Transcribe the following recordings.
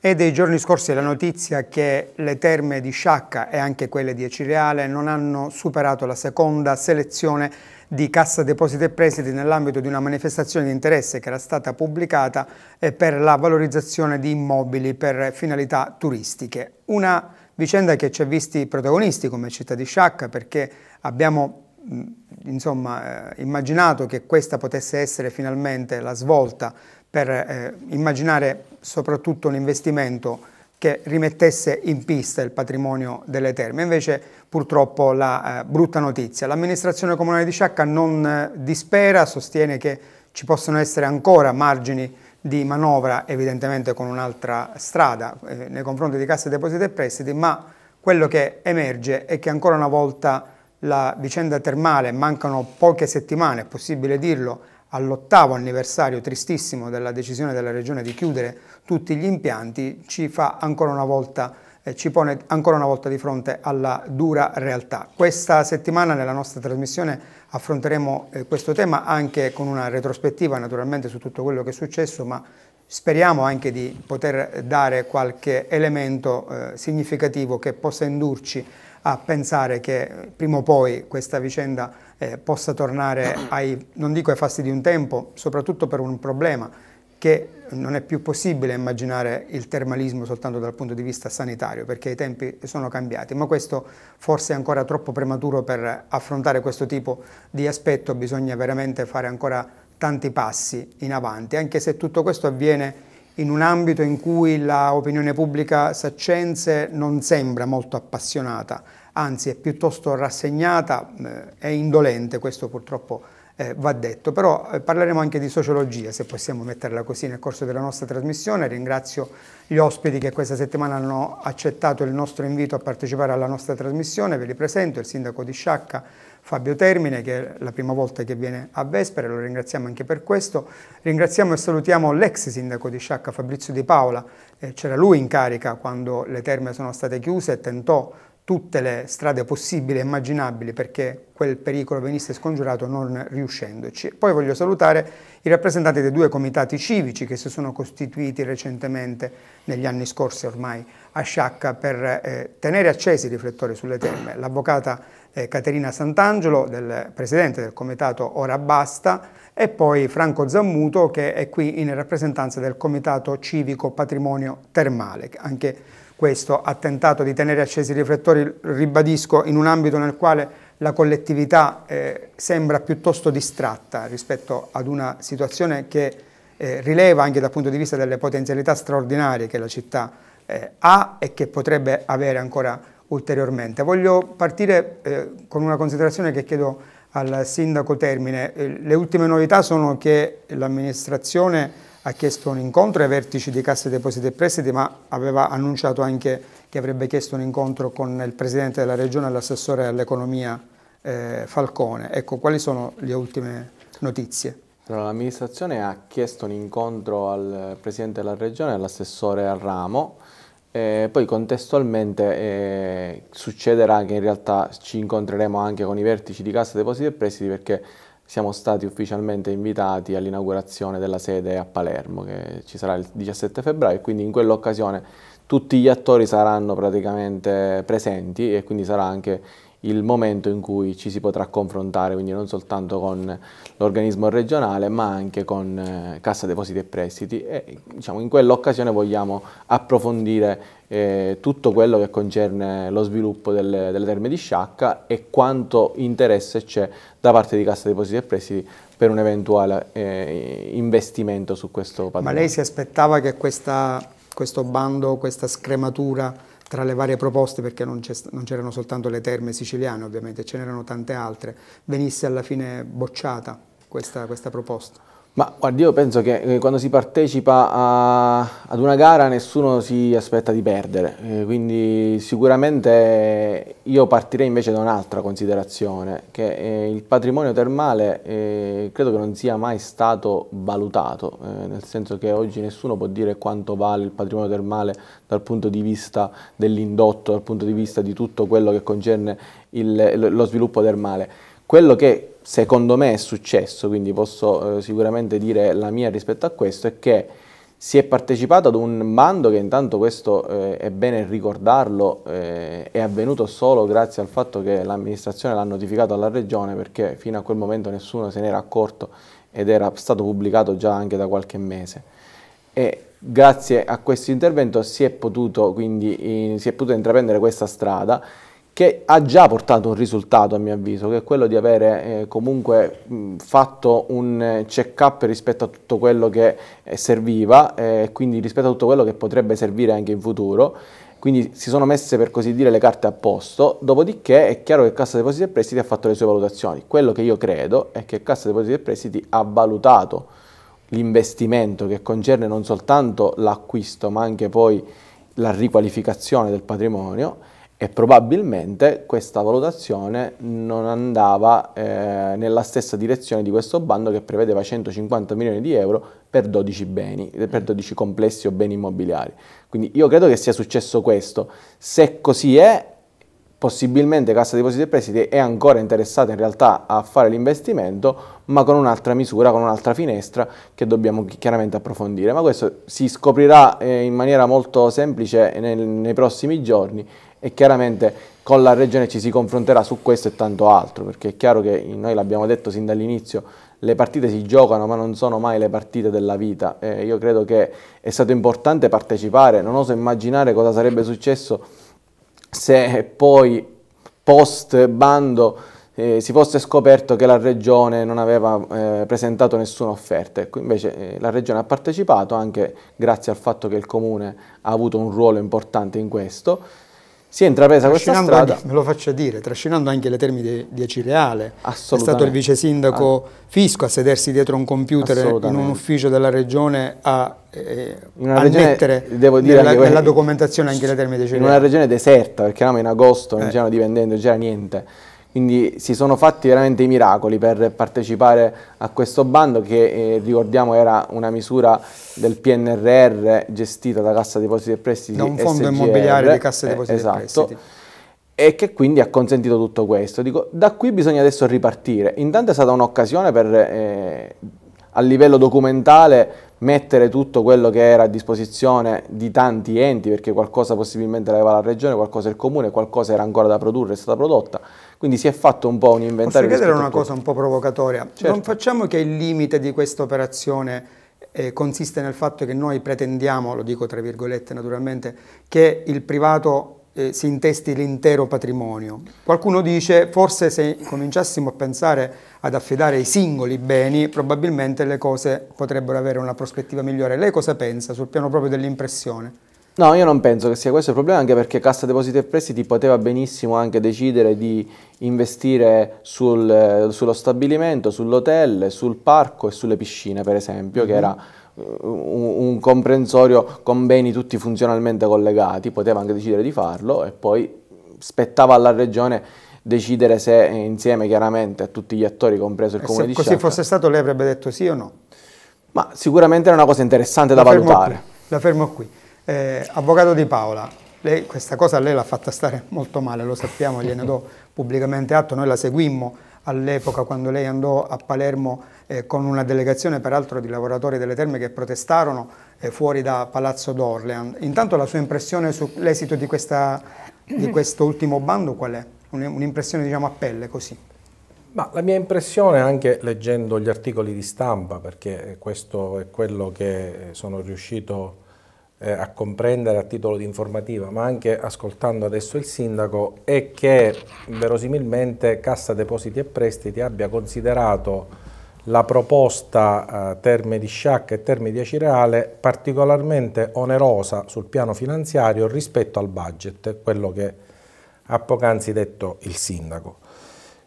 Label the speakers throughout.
Speaker 1: E dei giorni scorsi la notizia che le terme di Sciacca e anche quelle di Acireale non hanno superato la seconda selezione di Cassa Depositi e Presidi nell'ambito di una manifestazione di interesse che era stata pubblicata eh, per la valorizzazione di immobili per finalità turistiche. Una vicenda che ci ha visti protagonisti come città di Sciacca perché abbiamo mm, insomma, eh, immaginato che questa potesse essere finalmente la svolta per eh, immaginare soprattutto un investimento che rimettesse in pista il patrimonio delle terme. Invece purtroppo la eh, brutta notizia, l'amministrazione comunale di Sciacca non eh, dispera, sostiene che ci possono essere ancora margini di manovra evidentemente con un'altra strada eh, nei confronti di casse Depositi e Prestiti, ma quello che emerge è che ancora una volta la vicenda termale, mancano poche settimane, è possibile dirlo, all'ottavo anniversario tristissimo della decisione della Regione di chiudere tutti gli impianti, ci, volta, eh, ci pone ancora una volta di fronte alla dura realtà. Questa settimana nella nostra trasmissione affronteremo eh, questo tema anche con una retrospettiva naturalmente su tutto quello che è successo, ma speriamo anche di poter dare qualche elemento eh, significativo che possa indurci a pensare che eh, prima o poi questa vicenda eh, possa tornare ai, non dico ai fasti di un tempo, soprattutto per un problema che non è più possibile immaginare il termalismo soltanto dal punto di vista sanitario, perché i tempi sono cambiati, ma questo forse è ancora troppo prematuro per affrontare questo tipo di aspetto, bisogna veramente fare ancora tanti passi in avanti, anche se tutto questo avviene in un ambito in cui l'opinione pubblica saccense non sembra molto appassionata anzi è piuttosto rassegnata e eh, indolente, questo purtroppo eh, va detto, però eh, parleremo anche di sociologia, se possiamo metterla così nel corso della nostra trasmissione. Ringrazio gli ospiti che questa settimana hanno accettato il nostro invito a partecipare alla nostra trasmissione. Ve li presento il sindaco di Sciacca, Fabio Termine, che è la prima volta che viene a Vespere, lo ringraziamo anche per questo. Ringraziamo e salutiamo l'ex sindaco di Sciacca, Fabrizio Di Paola. Eh, C'era lui in carica quando le terme sono state chiuse e tentò tutte le strade possibili e immaginabili perché quel pericolo venisse scongiurato non riuscendoci. Poi voglio salutare i rappresentanti dei due comitati civici che si sono costituiti recentemente negli anni scorsi ormai a Sciacca per eh, tenere accesi i riflettori sulle terme. L'avvocata eh, Caterina Sant'Angelo, del, presidente del comitato Ora Basta, e poi Franco Zammuto che è qui in rappresentanza del comitato civico patrimonio termale, anche questo ha tentato di tenere accesi i riflettori, ribadisco, in un ambito nel quale la collettività eh, sembra piuttosto distratta rispetto ad una situazione che eh, rileva anche dal punto di vista delle potenzialità straordinarie che la città eh, ha e che potrebbe avere ancora ulteriormente. Voglio partire eh, con una considerazione che chiedo al Sindaco Termine. Eh, le ultime novità sono che l'amministrazione ha chiesto un incontro ai vertici di Cassa Depositi e Prestiti, ma aveva annunciato anche che avrebbe chiesto un incontro con il Presidente della Regione e l'assessore all'economia eh, Falcone. Ecco, quali sono le ultime notizie?
Speaker 2: Allora, l'amministrazione ha chiesto un incontro al Presidente della Regione e all'assessore al ramo, eh, poi contestualmente eh, succederà che in realtà ci incontreremo anche con i vertici di Cassa Depositi e Prestiti perché siamo stati ufficialmente invitati all'inaugurazione della sede a Palermo che ci sarà il 17 febbraio e quindi in quell'occasione tutti gli attori saranno praticamente presenti e quindi sarà anche il momento in cui ci si potrà confrontare, quindi non soltanto con l'organismo regionale ma anche con eh, Cassa Depositi e Prestiti e diciamo, in quell'occasione vogliamo approfondire eh, tutto quello che concerne lo sviluppo delle, delle terme di Sciacca e quanto interesse c'è da parte di Cassa Depositi e Prestiti per un eventuale eh, investimento su questo patrimonio. Ma lei si
Speaker 1: aspettava che questa, questo bando, questa scrematura tra le varie proposte, perché non c'erano soltanto le terme siciliane ovviamente, ce n'erano tante altre, venisse alla fine bocciata questa, questa proposta? Ma
Speaker 2: guardi, io penso che eh, quando si partecipa a, ad una gara nessuno si aspetta di perdere, eh, quindi sicuramente io partirei invece da un'altra considerazione, che eh, il patrimonio termale credo che non sia mai stato valutato, nel senso che oggi nessuno può dire quanto vale il patrimonio termale dal punto di vista dell'indotto, dal punto di vista di tutto quello che concerne il, lo sviluppo termale. Quello che secondo me è successo, quindi posso eh, sicuramente dire la mia rispetto a questo, è che si è partecipato ad un bando che intanto questo eh, è bene ricordarlo, eh, è avvenuto solo grazie al fatto che l'amministrazione l'ha notificato alla regione perché fino a quel momento nessuno se n'era accorto ed era stato pubblicato già anche da qualche mese. E grazie a questo intervento si è potuto, quindi, in, si è potuto intraprendere questa strada che ha già portato un risultato a mio avviso, che è quello di avere eh, comunque mh, fatto un eh, check-up rispetto a tutto quello che eh, serviva, eh, quindi rispetto a tutto quello che potrebbe servire anche in futuro. Quindi si sono messe per così dire le carte a posto, dopodiché è chiaro che Cassa Depositi e Prestiti ha fatto le sue valutazioni. Quello che io credo è che Cassa Depositi e Prestiti ha valutato l'investimento che concerne non soltanto l'acquisto ma anche poi la riqualificazione del patrimonio e probabilmente questa valutazione non andava eh, nella stessa direzione di questo bando che prevedeva 150 milioni di euro per 12 beni, eh, per 12 mm. complessi o beni immobiliari. Quindi io credo che sia successo questo. Se così è, possibilmente Cassa Depositi e Prestiti è ancora interessata in realtà a fare l'investimento, ma con un'altra misura, con un'altra finestra che dobbiamo chiaramente approfondire. Ma questo si scoprirà eh, in maniera molto semplice nei, nei prossimi giorni e chiaramente con la Regione ci si confronterà su questo e tanto altro, perché è chiaro che noi l'abbiamo detto sin dall'inizio, le partite si giocano ma non sono mai le partite della vita. Eh, io credo che è stato importante partecipare, non oso immaginare cosa sarebbe successo se poi post bando eh, si fosse scoperto che la Regione non aveva eh, presentato nessuna offerta. Ecco, invece eh, la Regione ha partecipato anche grazie al fatto che il Comune ha avuto un ruolo
Speaker 1: importante in questo si è intrapresa questa strada. me lo faccia dire, trascinando anche le termine di Acireale. È stato il vice sindaco ah. Fisco a sedersi dietro un computer in un ufficio della regione a, eh, eh a regione, mettere devo dire nella, nella documentazione anche le termine di Acireale. In una regione
Speaker 2: deserta, perché eravamo in agosto, non eh. c'erano dipendenti, non c'era niente. Quindi si sono fatti veramente i miracoli per partecipare a questo bando che eh, ricordiamo era una misura del PNRR gestita da Cassa Depositi e Prestiti. Da un fondo SGR, immobiliare di Cassa eh, Depositi eh, esatto, e Prestiti. E che quindi ha consentito tutto questo. Dico, da qui bisogna adesso ripartire. Intanto è stata un'occasione per, eh, a livello documentale mettere tutto quello che era a disposizione di tanti enti, perché qualcosa possibilmente l'aveva la regione, qualcosa il comune, qualcosa era ancora da produrre, è stata prodotta. Quindi si è fatto un po' un inventario. Posso chiedere una cosa un
Speaker 1: po' provocatoria? Certo. Non facciamo che il limite di questa operazione eh, consiste nel fatto che noi pretendiamo, lo dico tra virgolette naturalmente, che il privato eh, si intesti l'intero patrimonio. Qualcuno dice forse se cominciassimo a pensare ad affidare i singoli beni probabilmente le cose potrebbero avere una prospettiva migliore. Lei cosa pensa sul piano proprio dell'impressione?
Speaker 2: No, io non penso che sia questo il problema, anche perché Cassa Depositi e Prestiti poteva benissimo anche decidere di investire sul, eh, sullo stabilimento, sull'hotel, sul parco e sulle piscine, per esempio, mm -hmm. che mhm. era un comprensorio con beni tutti funzionalmente collegati, poteva anche decidere di farlo e poi spettava alla regione decidere se insieme chiaramente a tutti gli attori, compreso il e comune di Sciacca. Se così
Speaker 1: fosse stato lei avrebbe detto sì o no?
Speaker 2: Ma sicuramente era una cosa interessante la da valutare. Qui,
Speaker 1: la fermo qui. Eh, avvocato Di Paola, lei, questa cosa lei l'ha fatta stare molto male, lo sappiamo, gliene do pubblicamente atto, noi la seguimmo all'epoca quando lei andò a Palermo eh, con una delegazione peraltro di lavoratori delle terme che protestarono eh, fuori da Palazzo d'Orlean. Intanto la sua impressione sull'esito di, di questo ultimo bando qual è? Un'impressione diciamo a pelle così.
Speaker 3: Ma la mia impressione anche leggendo gli articoli di stampa, perché questo è quello che sono riuscito a eh, a comprendere a titolo di informativa, ma anche ascoltando adesso il sindaco, è che verosimilmente Cassa Depositi e Prestiti abbia considerato la proposta eh, Terme di Sciacca e Terme di Acireale particolarmente onerosa sul piano finanziario rispetto al budget, quello che ha poc'anzi detto il sindaco.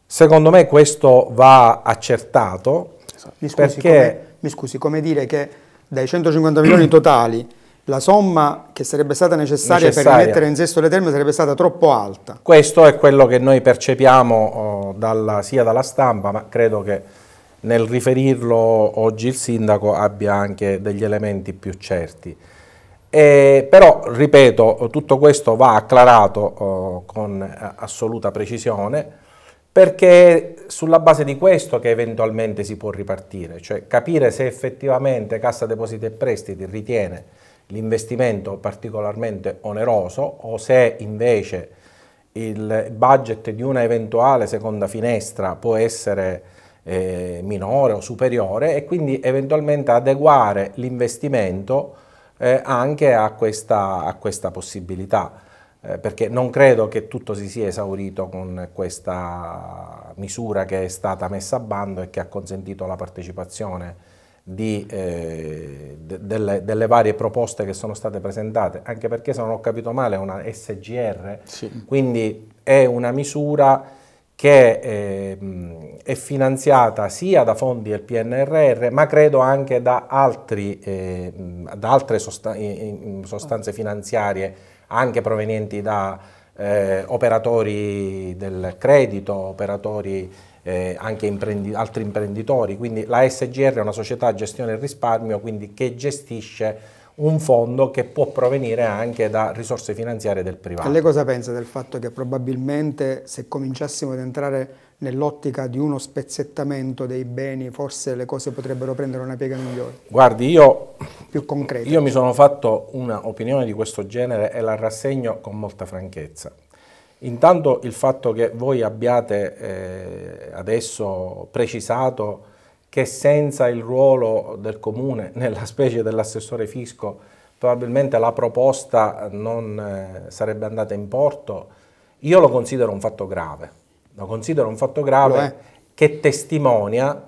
Speaker 1: Secondo me questo va accertato. Esatto. Mi, scusi, perché... come, mi scusi, come dire che dai 150 milioni totali la somma che sarebbe stata necessaria, necessaria. per rimettere in sesto le terme sarebbe stata troppo alta.
Speaker 3: Questo è quello che noi percepiamo oh, dalla, sia dalla stampa, ma credo che nel riferirlo oggi il sindaco abbia anche degli elementi più certi. E, però, ripeto, tutto questo va acclarato oh, con assoluta precisione perché è sulla base di questo che eventualmente si può ripartire, cioè capire se effettivamente Cassa Depositi e Prestiti ritiene l'investimento particolarmente oneroso o se invece il budget di una eventuale seconda finestra può essere eh, minore o superiore e quindi eventualmente adeguare l'investimento eh, anche a questa, a questa possibilità eh, perché non credo che tutto si sia esaurito con questa misura che è stata messa a bando e che ha consentito la partecipazione di, eh, de, delle, delle, varie proposte che sono state presentate, anche perché se non ho capito male è una SGR, sì. quindi è una misura che eh, è finanziata sia da fondi del PNRR, ma credo anche da, altri, eh, da altre sostan sostanze finanziarie, anche provenienti da eh, operatori del credito, operatori eh, anche imprendi altri imprenditori, quindi la SGR è una società a gestione e risparmio quindi che gestisce un fondo che può provenire anche da risorse finanziarie del privato. E lei cosa
Speaker 1: pensa del fatto che probabilmente se cominciassimo ad entrare nell'ottica di uno spezzettamento dei beni forse le cose potrebbero prendere una piega migliore?
Speaker 3: Guardi, io, più concreta. io mi sono fatto un'opinione di questo genere e la rassegno con molta franchezza. Intanto il fatto che voi abbiate eh, adesso precisato che senza il ruolo del comune, nella specie dell'assessore fisco, probabilmente la proposta non eh, sarebbe andata in porto, io lo considero un fatto grave. Lo considero un fatto grave che testimonia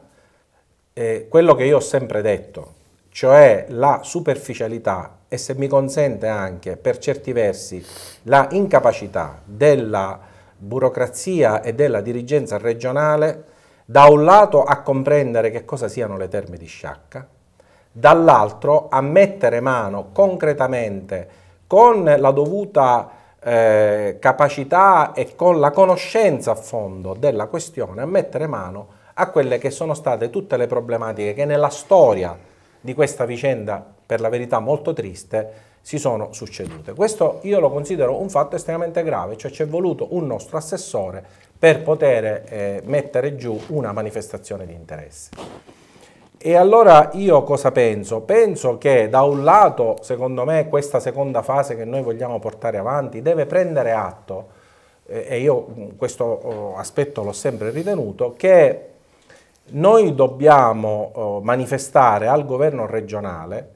Speaker 3: eh, quello che io ho sempre detto, cioè la superficialità e se mi consente anche per certi versi la incapacità della burocrazia e della dirigenza regionale da un lato a comprendere che cosa siano le terme di sciacca, dall'altro a mettere mano concretamente con la dovuta eh, capacità e con la conoscenza a fondo della questione, a mettere mano a quelle che sono state tutte le problematiche che nella storia di questa vicenda, per la verità molto triste, si sono succedute. Questo io lo considero un fatto estremamente grave, cioè c'è voluto un nostro assessore per poter eh, mettere giù una manifestazione di interesse. E allora io cosa penso? Penso che da un lato, secondo me, questa seconda fase che noi vogliamo portare avanti deve prendere atto, eh, e io questo oh, aspetto l'ho sempre ritenuto, che noi dobbiamo eh, manifestare al governo regionale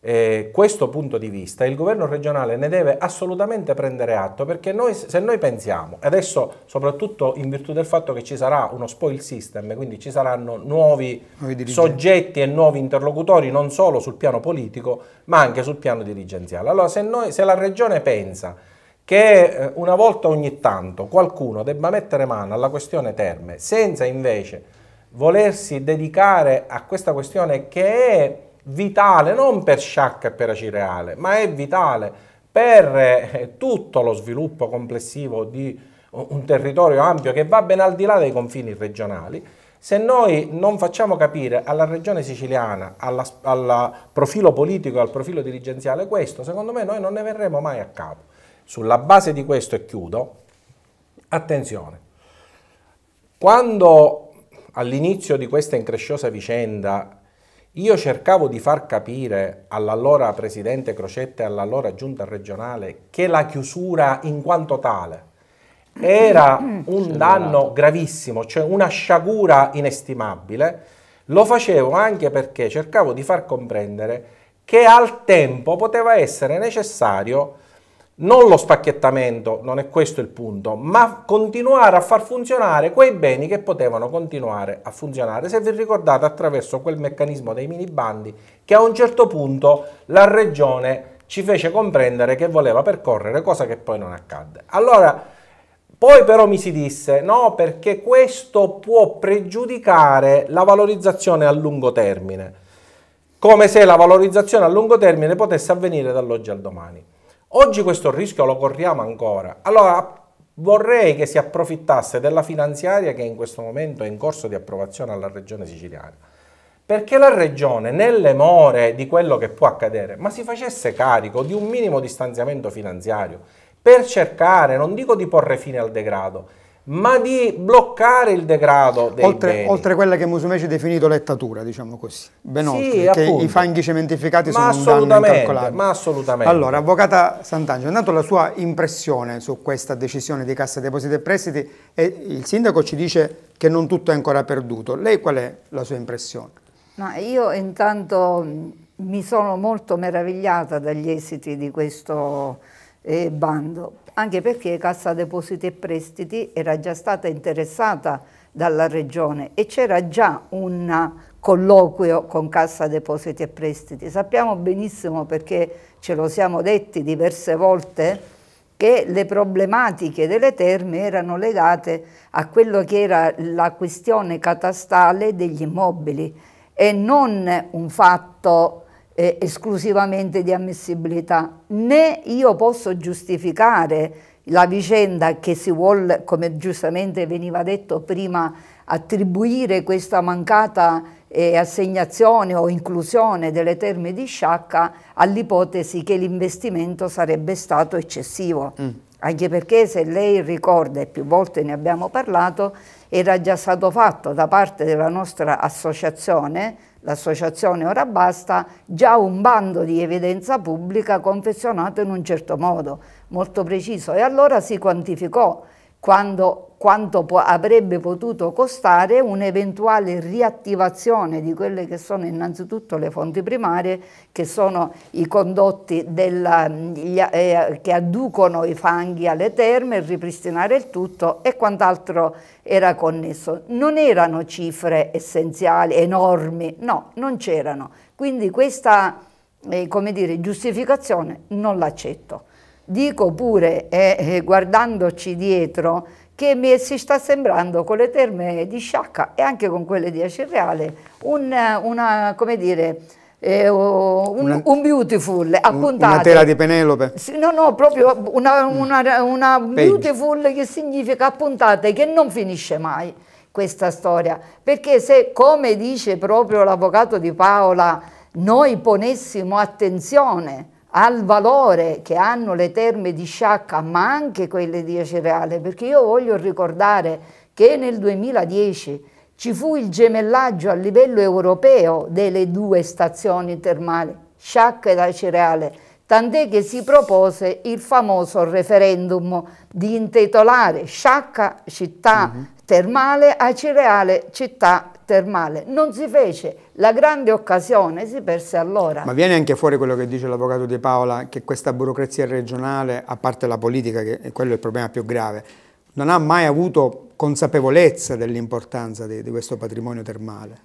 Speaker 3: eh, questo punto di vista, e il governo regionale ne deve assolutamente prendere atto perché noi, se noi pensiamo, adesso soprattutto in virtù del fatto che ci sarà uno spoil system, quindi ci saranno nuovi,
Speaker 1: nuovi soggetti
Speaker 3: e nuovi interlocutori non solo sul piano politico ma anche sul piano dirigenziale. Allora se, noi, se la regione pensa che eh, una volta ogni tanto qualcuno debba mettere mano alla questione terme senza invece volersi dedicare a questa questione che è vitale non per Sciacca e per Acireale, ma è vitale per eh, tutto lo sviluppo complessivo di un territorio ampio che va ben al di là dei confini regionali, se noi non facciamo capire alla regione siciliana, al profilo politico, al profilo dirigenziale questo, secondo me noi non ne verremo mai a capo. Sulla base di questo e chiudo, attenzione, quando all'inizio di questa incresciosa vicenda io cercavo di far capire all'allora presidente Crocetta e all'allora giunta regionale che la chiusura in quanto tale era un danno gravissimo, cioè una sciagura inestimabile, lo facevo anche perché cercavo di far comprendere che al tempo poteva essere necessario non lo spacchettamento, non è questo il punto, ma continuare a far funzionare quei beni che potevano continuare a funzionare, se vi ricordate attraverso quel meccanismo dei mini bandi che a un certo punto la regione ci fece comprendere che voleva percorrere, cosa che poi non accadde. Allora, poi però mi si disse no perché questo può pregiudicare la valorizzazione a lungo termine, come se la valorizzazione a lungo termine potesse avvenire dall'oggi al domani. Oggi questo rischio lo corriamo ancora. Allora vorrei che si approfittasse della finanziaria che in questo momento è in corso di approvazione alla Regione Siciliana. Perché la Regione, nelle more di quello che può accadere, ma si facesse carico di un minimo distanziamento finanziario per cercare, non dico di porre fine al degrado, ma di bloccare il degrado dei oltre, beni. Oltre
Speaker 1: quella che Musumeci ha definito lettatura, diciamo così, ben sì, oltre, appunto. che i fanghi cementificati ma sono un danno incalcolabile.
Speaker 3: Ma assolutamente. Allora,
Speaker 1: Avvocata Sant'Angelo, intanto la sua impressione su questa decisione di Cassa Depositi e Prestiti, e il Sindaco ci dice che non tutto è ancora perduto, lei qual è la sua impressione?
Speaker 4: Ma io intanto mm, mi sono molto meravigliata dagli esiti di questo eh, bando, anche perché Cassa Depositi e Prestiti era già stata interessata dalla Regione e c'era già un colloquio con Cassa Depositi e Prestiti. Sappiamo benissimo, perché ce lo siamo detti diverse volte, che le problematiche delle terme erano legate a quello che era la questione catastale degli immobili e non un fatto eh, esclusivamente di ammissibilità, né io posso giustificare la vicenda che si vuole, come giustamente veniva detto prima, attribuire questa mancata eh, assegnazione o inclusione delle terme di sciacca all'ipotesi che l'investimento sarebbe stato eccessivo. Mm. Anche perché se lei ricorda, e più volte ne abbiamo parlato, era già stato fatto da parte della nostra associazione l'associazione Ora Basta, già un bando di evidenza pubblica confezionato in un certo modo, molto preciso. E allora si quantificò quando quanto po avrebbe potuto costare un'eventuale riattivazione di quelle che sono innanzitutto le fonti primarie, che sono i condotti della, gli, eh, che adducono i fanghi alle terme, ripristinare il tutto e quant'altro era connesso. Non erano cifre essenziali, enormi, no, non c'erano. Quindi questa eh, come dire, giustificazione non l'accetto. Dico pure, eh, eh guardandoci dietro, che mi, si sta sembrando con le terme di Sciacca e anche con quelle di Acerreale un, una, come dire, eh, un, una, un, beautiful appuntato. Una tela di Penelope? No, no, proprio una, una, mm. una beautiful che significa appuntate, che non finisce mai questa storia, perché se come dice proprio l'avvocato di Paola noi ponessimo attenzione al valore che hanno le terme di Sciacca, ma anche quelle di Acereale, perché io voglio ricordare che nel 2010 ci fu il gemellaggio a livello europeo delle due stazioni termali, Sciacca ed Acereale, tant'è che si propose il famoso referendum di intitolare Sciacca città mhm. termale, Acereale città termale. Non si fece, la grande occasione si perse allora. Ma
Speaker 1: viene anche fuori quello che dice l'avvocato De Paola, che questa burocrazia regionale, a parte la politica, che è quello il problema più grave, non ha mai avuto consapevolezza dell'importanza di, di questo patrimonio termale.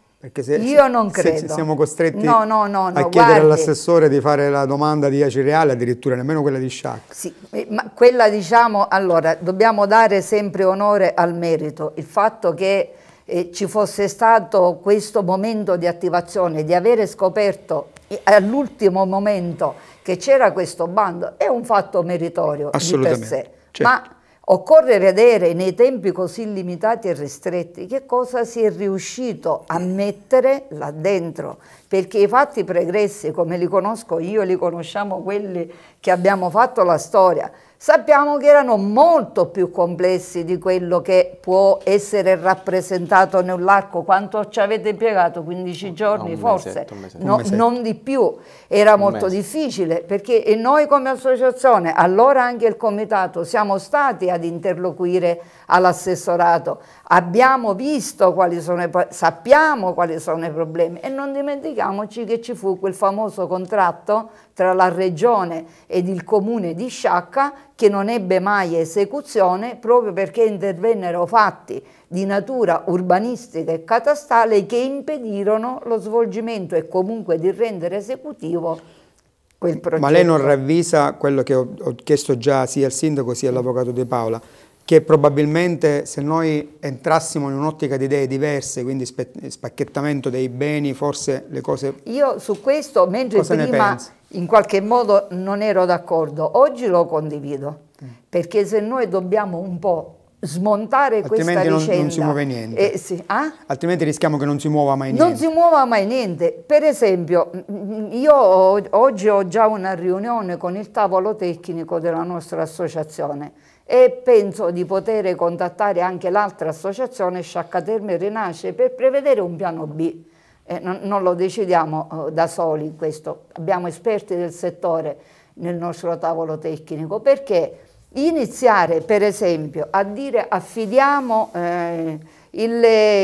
Speaker 1: Se, Io non credo. Se siamo costretti no,
Speaker 4: no, no, a chiedere all'assessore
Speaker 1: di fare la domanda di Acireale, addirittura nemmeno quella di Sciac. Sì,
Speaker 4: eh, ma quella diciamo, allora, dobbiamo dare sempre onore al merito. Il fatto che eh, ci fosse stato questo momento di attivazione, di avere scoperto all'ultimo momento che c'era questo bando, è un fatto meritorio di per sé. Certo. Ma occorre vedere nei tempi così limitati e ristretti che cosa si è riuscito a mettere là dentro, perché i fatti pregressi, come li conosco io, li conosciamo quelli che abbiamo fatto la storia, sappiamo che erano molto più complessi di quello che può essere rappresentato nell'arco. Quanto ci avete impiegato? 15 giorni no, forse? Mesetto, mesetto. No, non di più. Era molto difficile perché e noi come associazione, allora anche il comitato, siamo stati ad interloquire all'assessorato, abbiamo visto quali sono i, sappiamo quali sono i problemi e non dimentichiamoci che ci fu quel famoso contratto tra la regione ed il comune di Sciacca che non ebbe mai esecuzione proprio perché intervennero fatti di natura urbanistica e catastale che impedirono lo svolgimento e comunque di rendere esecutivo quel progetto. Ma lei non
Speaker 1: ravvisa quello che ho, chiesto già sia al sindaco sia all'avvocato De Paola, che probabilmente se noi entrassimo in un'ottica di idee diverse, quindi spacchettamento dei beni, forse le cose...
Speaker 4: Io su questo, mentre prima in qualche modo non ero d'accordo, oggi lo condivido, mm. perché se noi dobbiamo un po' smontare Altrimenti questa non, vicenda... non si muove niente. Eh, sì. ah?
Speaker 1: Altrimenti rischiamo che non si muova mai niente. Non si
Speaker 4: muova mai niente. Per esempio, mm, mm, io ho, oggi ho già una riunione con il tavolo tecnico della nostra associazione, e penso di poter contattare anche l'altra associazione Sciaccaterme Rinasce per prevedere un piano B. Eh, non, non, lo decidiamo eh, da soli questo, abbiamo esperti del settore nel nostro tavolo tecnico, perché iniziare per esempio a dire affidiamo eh, il,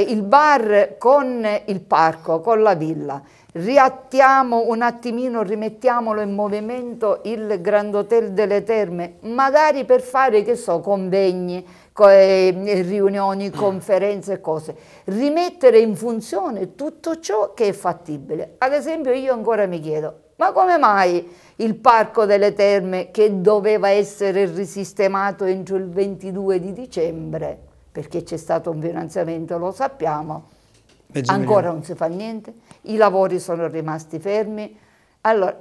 Speaker 4: il bar con il parco, con la villa, riattiamo un attimino, rimettiamolo in movimento il Grand Hotel delle Terme, magari per fare, che so, convegni, eh, riunioni, mm. conferenze e cose. Rimettere in funzione tutto ciò che è fattibile. Ad esempio io ancora mi chiedo, ma come mai il Parco delle Terme che doveva essere risistemato entro il 22 di dicembre, perché c'è stato un finanziamento, lo sappiamo, Ancora non si fa niente, i lavori sono rimasti fermi. Allora,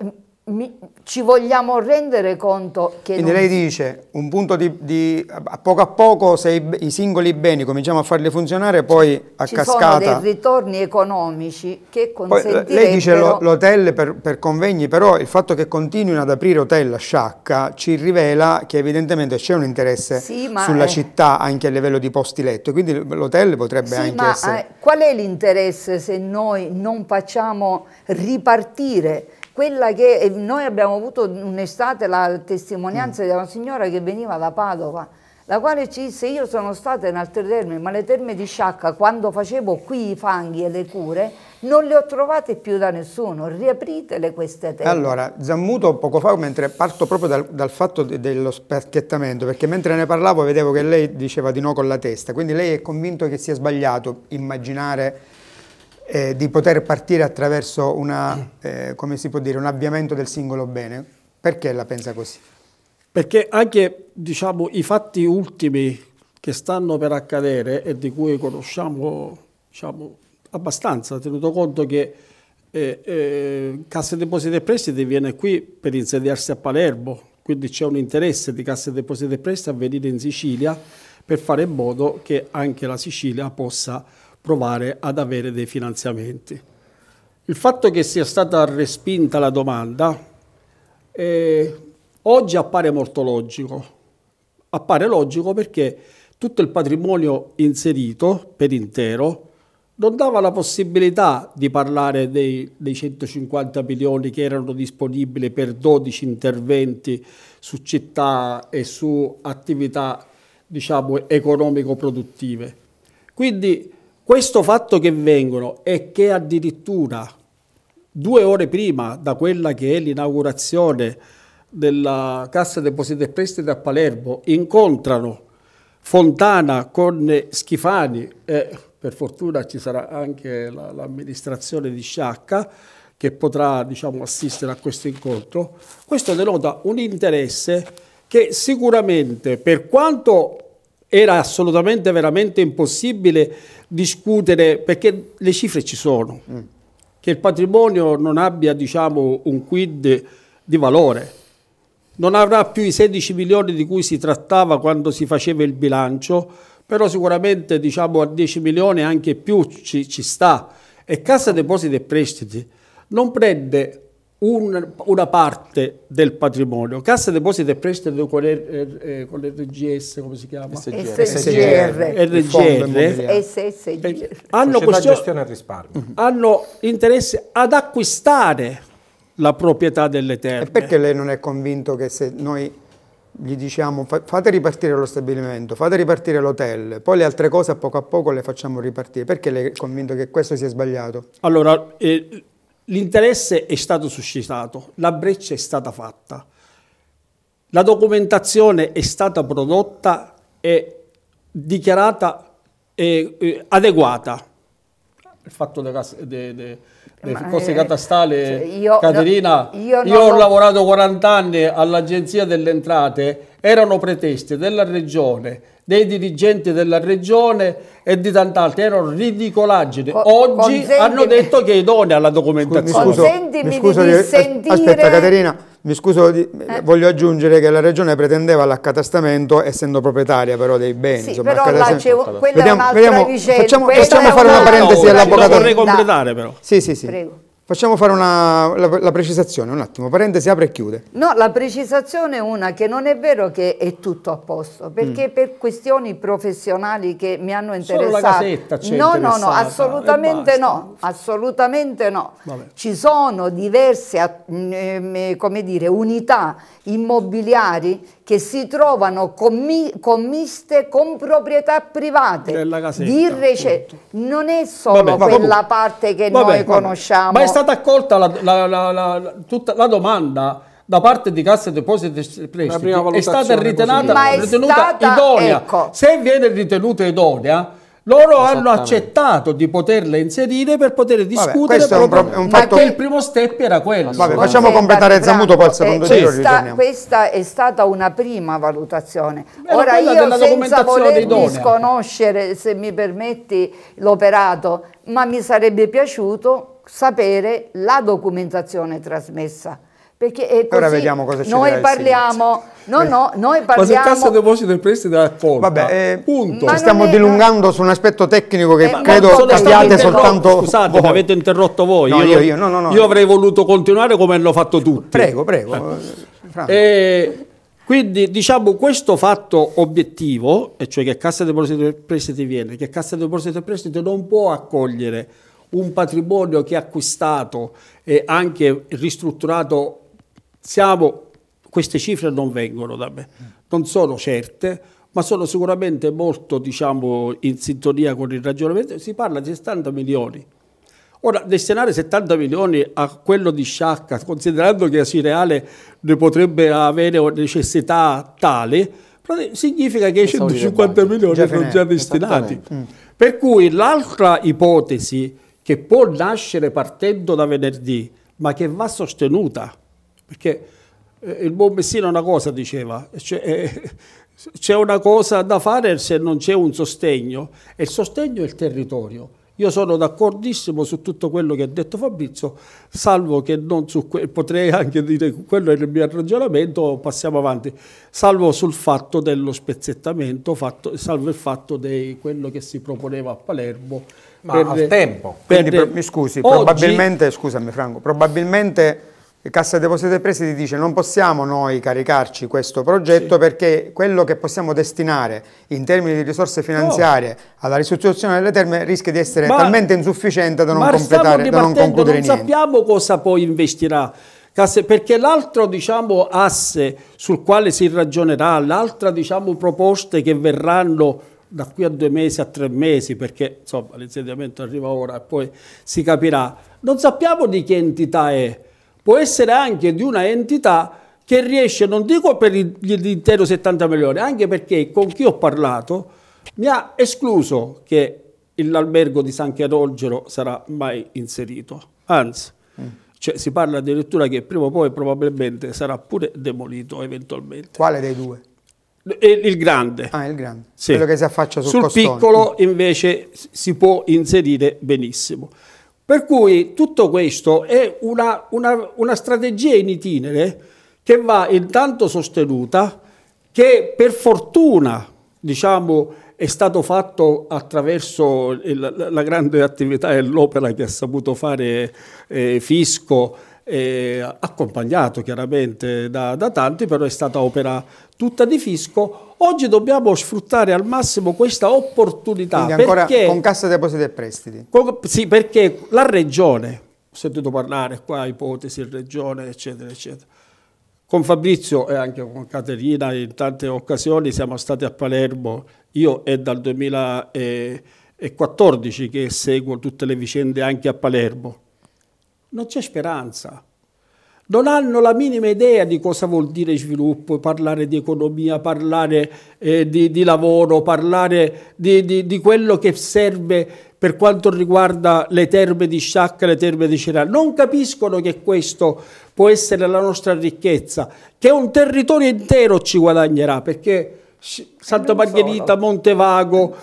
Speaker 4: mi, ci vogliamo rendere conto che... Quindi non... lei dice,
Speaker 1: un punto di, di, a poco a poco se i, i, singoli beni cominciamo a farli funzionare, poi a ci cascata... Ci sono dei
Speaker 4: ritorni economici che consentirebbero... Poi, lei dice
Speaker 1: l'hotel per, per, convegni, però il fatto che continuino ad aprire hotel a sciacca ci rivela che evidentemente c'è un interesse sì, sulla eh... città anche a livello di posti letto, quindi l'hotel potrebbe sì, anche ma, essere... Eh,
Speaker 4: qual è l'interesse se noi non facciamo ripartire quella che noi abbiamo avuto un'estate la testimonianza mm. di una signora che veniva da Padova la quale ci disse io sono stata in altre terme ma le terme di Sciacca quando facevo qui i fanghi e le cure non le ho trovate più da nessuno riapritele queste terme allora
Speaker 1: Zammuto poco fa mentre parto proprio dal, dal fatto de, dello spacchettamento perché mentre ne parlavo vedevo che lei diceva di no con la testa quindi lei è convinto che sia sbagliato immaginare eh, di poter partire attraverso una, eh, dire, un avviamento del singolo bene. Perché la pensa così? Perché anche
Speaker 5: diciamo, i fatti ultimi che stanno per accadere e di cui conosciamo diciamo, abbastanza, tenuto conto che eh, eh, Cassa Depositi e Prestiti viene qui per insediarsi a Palermo, quindi c'è un interesse di Cassa Depositi e Prestiti a venire in Sicilia per fare in modo che anche la Sicilia possa provare ad avere dei finanziamenti. Il fatto che sia stata respinta la domanda eh, oggi appare molto logico, appare logico perché tutto il patrimonio inserito per intero non dava la possibilità di parlare dei, dei, 150 milioni che erano disponibili per 12 interventi su città e su attività diciamo, economico-produttive. Quindi questo fatto che vengono e che addirittura due ore prima da quella che è l'inaugurazione della Cassa Depositi e Prestiti a Palermo incontrano Fontana con Schifani e per fortuna ci sarà anche l'amministrazione di Sciacca che potrà diciamo, assistere a questo incontro, questo denota un interesse che sicuramente per quanto era assolutamente veramente impossibile discutere, perché le cifre ci sono, mm. che il patrimonio non abbia diciamo, un quid di valore, non avrà più i 16 milioni di cui si trattava quando si faceva il bilancio, però sicuramente diciamo, a 10 milioni anche più ci, ci sta. E Cassa Depositi e Prestiti non prende un, una parte del patrimonio, Cassa Depositi e Prestiti con, eh, con l'RGS, come si chiama? SGR. SGR.
Speaker 4: SGR. gestione al
Speaker 5: risparmio. Mhm.
Speaker 1: hanno interesse ad acquistare la proprietà delle terre. E perché lei non è convinto che se noi gli diciamo fate ripartire lo stabilimento, fate ripartire l'hotel, poi le altre cose a poco a poco le facciamo ripartire. Perché lei è convinto che questo sia sbagliato?
Speaker 5: Allora, eh, L'interesse è stato suscitato, la breccia è stata fatta, la documentazione è stata prodotta e dichiarata e, e adeguata. Il fatto delle de, de,
Speaker 1: de cose catastali,
Speaker 5: cioè Caterina, no, io, io ho lo... lavorato 40 anni all'Agenzia delle Entrate, erano pretesti della Regione, dei dirigenti della regione e di tant'altro, erano ridicolaggini. Co Oggi hanno detto che è idonea alla documentazione.
Speaker 4: Scusi, mi scuso, mi scuso sentire... Aspetta Caterina,
Speaker 1: mi scuso, di, eh? voglio aggiungere che la regione pretendeva l'accatastamento essendo proprietaria però dei beni. Sì, insomma, però là c'è quella vediamo, è un'altra vicenda. Facciamo, facciamo fare una parentesi all'avvocato. No, vorrei completare però. Sì, sì, sì. Prego. Facciamo fare una, la, la, precisazione, un attimo, parentesi apre e chiude.
Speaker 4: No, la precisazione è una che non è vero che è tutto a posto, perché mm. per questioni professionali che mi hanno interessato... Solo la casetta c'è No, no, no, eh, assolutamente no, assolutamente no. Vabbè. Ci sono diverse, eh, come dire, unità immobiliari che si trovano commi, commiste con proprietà private. Casetta, di rece- non è solo vabbè, quella vabbè, parte che vabbè, noi conosciamo. Ma è
Speaker 5: stata accolta la, la, la, tutta la domanda da parte di Cassa Depositi e Prestiti è stata ritenuta, è stata, idonea. Ecco. Se viene ritenuta idonea, loro hanno accettato di poterle inserire per poter discutere. Vabbè, è un, un fatto... Perché il primo step era quello. Vabbè, facciamo completare Zamuto poi il
Speaker 4: secondo eh, giro. Questa, questa, è stata una prima valutazione. Era Ora io senza voler disconoscere, se mi permetti, l'operato, ma mi sarebbe piaciuto sapere la documentazione trasmessa perché eh, Ora vediamo cosa ci noi parliamo, no, eh. no, noi parliamo... Ma se Cassa
Speaker 1: Deposito e Prestito è accolta, Vabbè, eh, eh, punto. Ma stiamo è... dilungando su un aspetto tecnico che
Speaker 5: eh, credo capiate soltanto Scusate, voi. mi avete interrotto voi. No, io, io, no, io, avrei voluto continuare come hanno fatto tutti. Prego, prego. Eh, quindi diciamo questo fatto obiettivo, e cioè che Cassa Deposito e Prestiti viene, che Cassa Deposito e Prestiti non può accogliere un patrimonio che è acquistato e anche ristrutturato siamo, queste cifre non vengono da me, non sono certe, ma sono sicuramente molto diciamo, in sintonia con il ragionamento. Si parla di 70 milioni. Ora, destinare 70 milioni a quello di Sciacca, considerando che Asireale ne potrebbe avere necessità tale, significa che i 150 milioni sono già destinati. Per cui l'altra ipotesi che può nascere partendo da venerdì, ma che va sostenuta, perché eh, il buon Messina una cosa diceva, cioè, eh, c'è una cosa da fare se non c'è un sostegno e il sostegno è il territorio. Io sono d'accordissimo su tutto quello che ha detto Fabrizio, salvo che non su que- potrei anche dire quello è il mio ragionamento, passiamo avanti, salvo sul fatto dello spezzettamento, fatto, salvo il fatto di quello che si proponeva a Palermo.
Speaker 1: Ma per, al tempo, per, Quindi, per, mi scusi, oggi, probabilmente, scusami Franco, probabilmente Cassa Depositi e Prestiti dice non possiamo noi caricarci questo progetto sì. perché quello che possiamo destinare in termini di risorse finanziarie no. Oh. alla ristrutturazione delle terme rischia di essere ma, talmente insufficiente da non completare, da non concludere non niente. Non
Speaker 5: sappiamo cosa poi investirà perché l'altro diciamo, asse sul quale si ragionerà, l'altra diciamo, proposte che verranno da qui a due mesi, a tre mesi, perché l'insediamento arriva ora e poi si capirà, non sappiamo di che entità è può essere anche di una entità che riesce, non dico per l'intero 70 milioni, anche perché con chi ho parlato mi ha escluso che l'albergo di San Chiarogero sarà mai inserito. Anzi, mm. cioè, si parla addirittura che prima o poi probabilmente sarà pure demolito eventualmente. Quale dei due? Il, il grande. Ah, il grande.
Speaker 1: Sì. Quello che si affaccia sul, sul costone. piccolo
Speaker 5: invece si può inserire benissimo. Per cui tutto questo è una, una, una strategia in itinere che va intanto sostenuta, che per fortuna diciamo, è stato fatto attraverso la, la grande attività e l'opera che ha saputo fare eh, Fisco eh, accompagnato chiaramente da, da tanti, però è stata opera tutta di fisco. Oggi dobbiamo sfruttare al massimo questa opportunità. Quindi ancora perché, con cassa depositi e prestiti. Con, sì, perché la regione, ho sentito parlare qua, ipotesi, regione, eccetera, eccetera. Con Fabrizio e anche con Caterina in tante occasioni siamo stati a Palermo, io è dal 2014 che seguo tutte le vicende anche a Palermo non c'è speranza. Non hanno la minima idea di cosa vuol dire sviluppo, parlare di economia, parlare eh, di, di, lavoro, parlare di, di, di, quello che serve per quanto riguarda le terme di sciacca, le terme di Cirano. Non capiscono che questo può essere la nostra ricchezza, che un territorio intero ci guadagnerà, perché Santa Margherita, Montevago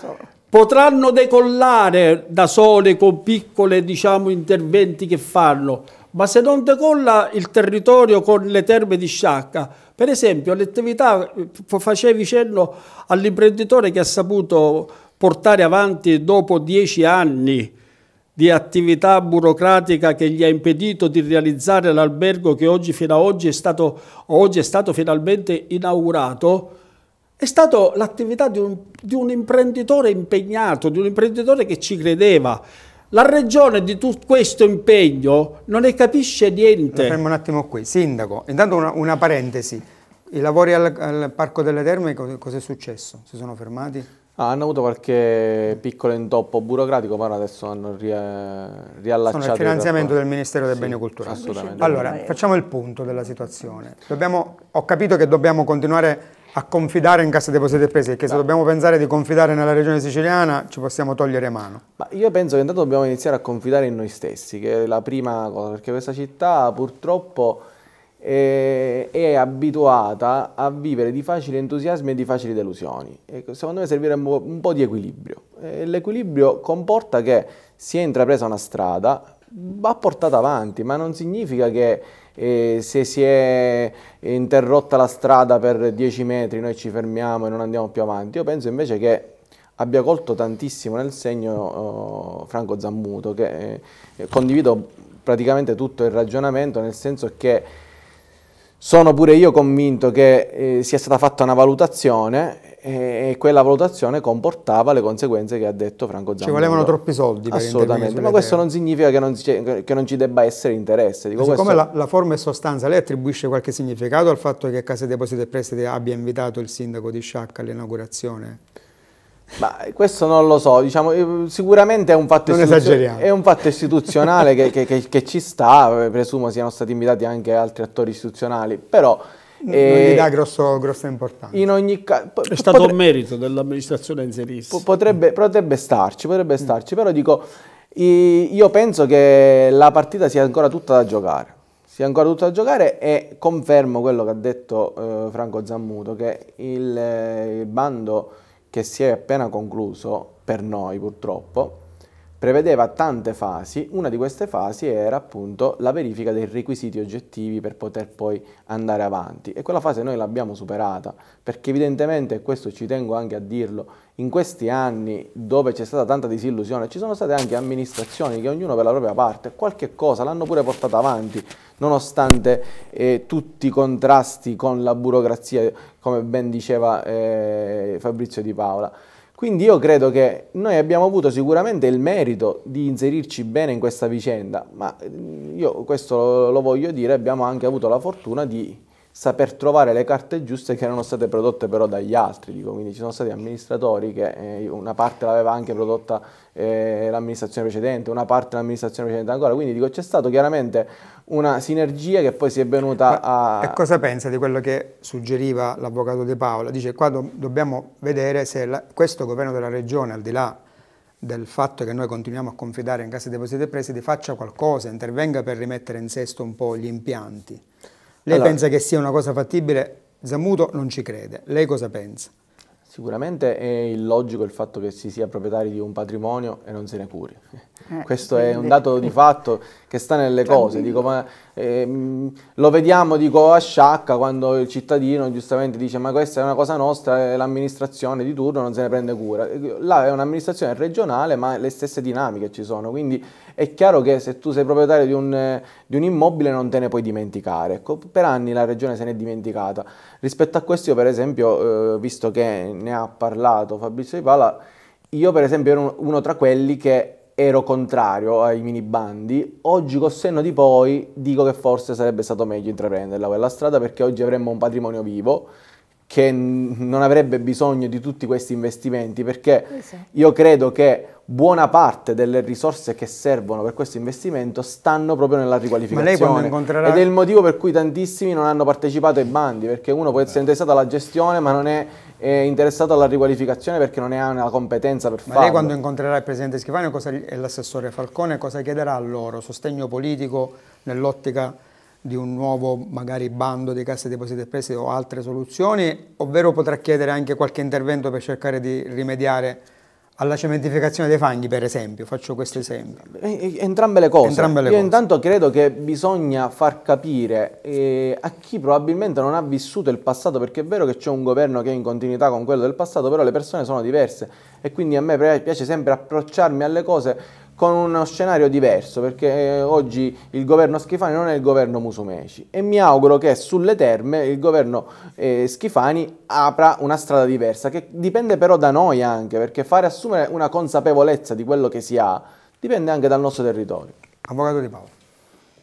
Speaker 5: potranno decollare da sole con piccoli diciamo, interventi che fanno, ma se non decolla il territorio con le terme di sciacca, per esempio l'attività, eh, facevi cenno all'imprenditore che ha saputo portare avanti dopo dieci anni di attività burocratica che gli ha impedito di realizzare l'albergo che oggi, fino ad oggi è stato, oggi è stato finalmente inaugurato, è stata l'attività di un, di un imprenditore impegnato, di un imprenditore che ci
Speaker 1: credeva. La regione di tutto questo impegno non ne capisce niente. Lo fermo un attimo qui. Sindaco, intanto una, una parentesi. I lavori al, al Parco delle Terme, cosa è successo? Si sono fermati?
Speaker 2: Ah, hanno avuto qualche piccolo intoppo burocratico, ma adesso hanno ri, riallacciato. Sono il finanziamento il del Ministero del sì, Bene Culturale. Assolutamente. Allora,
Speaker 1: facciamo il punto della situazione. Dobbiamo, ho capito che dobbiamo continuare a confidare in Cassa Depositi e Presi, perché se dobbiamo pensare di confidare nella regione siciliana ci possiamo togliere mano.
Speaker 2: Ma io penso che intanto dobbiamo iniziare a confidare in noi stessi, che è la prima cosa, perché questa città purtroppo è, abituata a vivere di facili entusiasmi e di facili delusioni. E secondo me servirebbe un po' di equilibrio. l'equilibrio comporta che si è intrapresa una strada, va portata avanti, ma non significa che e se si è interrotta la strada per 10 metri noi ci fermiamo e non andiamo più avanti. Io penso invece che abbia colto tantissimo nel segno uh, Franco Zammuto, che eh, condivido praticamente tutto il ragionamento, nel senso che sono pure io convinto che eh, sia stata fatta una valutazione e, quella valutazione comportava le conseguenze che ha detto Franco Zambello. Ci volevano troppi soldi per Assolutamente, ma questo eh. non significa che non, che non, ci debba essere interesse. Dico, siccome questo... la, la,
Speaker 1: forma e sostanza, lei attribuisce qualche significato al fatto che Casa Depositi e Prestiti abbia invitato il sindaco di Sciacca all'inaugurazione? Ma questo non lo so, diciamo, eh, sicuramente
Speaker 2: è un fatto, istituzio è un fatto istituzionale che, che, che, che, ci sta, eh, presumo siano stati invitati anche altri attori istituzionali, però... Non eh, gli dà
Speaker 1: grosso, grossa importanza. In ogni
Speaker 5: caso... È stato un merito dell'amministrazione inserista.
Speaker 2: Potrebbe, potrebbe starci, potrebbe mm. starci, mm. però dico, io penso che la partita sia ancora tutta da giocare sia ancora tutta da giocare e confermo quello che ha detto eh, Franco Zammuto che il, eh, il bando che si è appena concluso, per noi purtroppo, prevedeva tante fasi, una di queste fasi era appunto la verifica dei requisiti oggettivi per poter poi andare avanti e quella fase noi l'abbiamo superata perché evidentemente, e questo ci tengo anche a dirlo, in questi anni dove c'è stata tanta disillusione ci sono state anche amministrazioni che ognuno per la propria parte qualche cosa l'hanno pure portata avanti nonostante eh, tutti i contrasti con la burocrazia come ben diceva eh, Fabrizio Di Paola. Quindi io credo che noi abbiamo avuto sicuramente il merito di inserirci bene in questa vicenda, ma eh, io questo lo voglio dire, abbiamo anche avuto la fortuna di saper trovare le carte giuste che erano state prodotte però dagli altri, dico. quindi ci sono stati amministratori che eh, una parte l'aveva anche prodotta eh, l'amministrazione precedente, una parte l'amministrazione precedente ancora, quindi dico c'è stata chiaramente una sinergia
Speaker 1: che poi si è venuta Ma, a... E cosa pensa di quello che suggeriva l'avvocato De Paola? Dice qua do dobbiamo vedere se la, questo governo della regione, al di là del fatto che noi continuiamo a confidare in casa Cassa Depositi e Prestiti, faccia qualcosa, intervenga per rimettere in sesto un po' gli impianti lei allora, pensa che sia una cosa fattibile? Zamuto non ci crede. Lei cosa pensa?
Speaker 2: Sicuramente è illogico il fatto che si sia proprietari di un patrimonio e non se ne curi. Eh, Questo è un dato di fatto che sta nelle cose. Dico, ma, eh, lo vediamo dico, a sciacca quando il cittadino giustamente dice ma questa è una cosa nostra e l'amministrazione di turno non se ne prende cura. Là è un'amministrazione regionale ma le stesse dinamiche ci sono, quindi è chiaro che se tu sei proprietario di un, di un immobile non te ne puoi dimenticare. Ecco, per anni la regione se n'è dimenticata. Rispetto a questo io per esempio, eh, visto che ne ha parlato Fabrizio Di Pala, io per esempio ero uno tra quelli che ero contrario ai minibandi, oggi col senno di poi dico che forse sarebbe stato meglio intraprenderla quella strada perché oggi avremmo un patrimonio vivo che non avrebbe bisogno di tutti questi investimenti perché io credo che buona parte delle risorse che servono per questo investimento stanno proprio nella riqualificazione. Ma lei quando Incontrerà... Ed è il motivo per cui tantissimi non hanno partecipato ai bandi, perché uno può essere eh. interessato alla gestione ma non è, è interessato alla riqualificazione perché non ha una competenza per ma farlo. Ma lei quando
Speaker 1: incontrerà il Presidente Schifani e l'assessore Falcone cosa chiederà a loro? Sostegno politico nell'ottica di un nuovo magari bando di casse depositi e prestiti o altre soluzioni, ovvero potrà chiedere anche qualche intervento per cercare di rimediare alla cementificazione dei fanghi, per esempio, faccio questo esempio.
Speaker 2: Eh, eh, entrambe le cose. Entrambe le Io cose. intanto credo che bisogna far capire eh, a chi probabilmente non ha vissuto il passato, perché è vero che c'è un governo che è in continuità con quello del passato, però le persone sono diverse e quindi a me piace sempre approcciarmi alle cose con uno scenario diverso, perché eh, oggi il governo Schifani non è il governo Musumeci e mi auguro che sulle terme il governo eh, Schifani apra una strada diversa, che dipende però da noi anche, perché fare assumere una consapevolezza di quello che si ha dipende anche dal nostro territorio. Avvocato Di Paolo.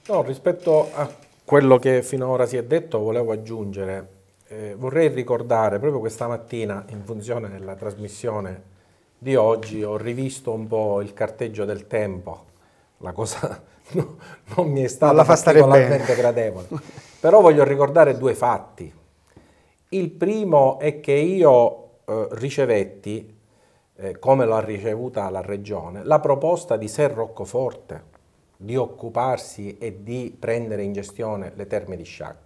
Speaker 3: No, rispetto a quello che finora si è detto volevo aggiungere, eh, vorrei ricordare proprio questa mattina in funzione della trasmissione di oggi ho rivisto un po' il carteggio del tempo, la cosa no, non mi è stata particolarmente gradevole, però voglio ricordare due fatti. Il primo è che io eh, ricevetti, eh, come l'ha ricevuta la Regione, la proposta di Ser Roccoforte di occuparsi e di prendere in gestione le terme di Sciacca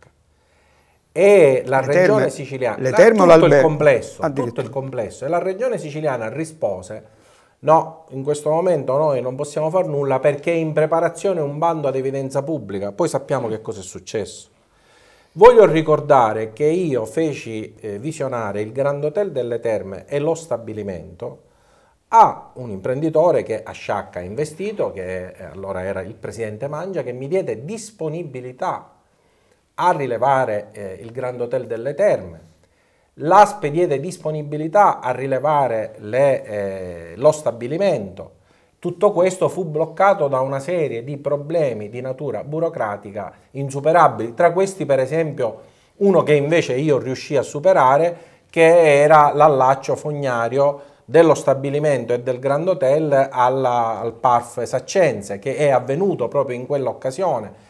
Speaker 3: e la le regione terme, siciliana, le terme la, tutto, il complesso, tutto il complesso, e la regione siciliana rispose no, in questo momento noi non possiamo fare nulla perché è in preparazione un bando ad evidenza pubblica, poi sappiamo che cosa è successo. Voglio ricordare che io feci eh, visionare il Grand Hotel delle Terme e lo stabilimento a un imprenditore che a Sciacca ha investito, che eh, allora era il presidente Mangia, che mi diede disponibilità a rilevare eh, il Grand Hotel delle Terme, l'ASP diede disponibilità a rilevare le, eh, lo stabilimento. Tutto questo fu bloccato da una serie di problemi di natura burocratica insuperabili, tra questi per esempio uno che invece io riuscii a superare, che era l'allaccio fognario dello stabilimento e del Grand Hotel alla, al Parf Saccense, che è avvenuto proprio in quell'occasione.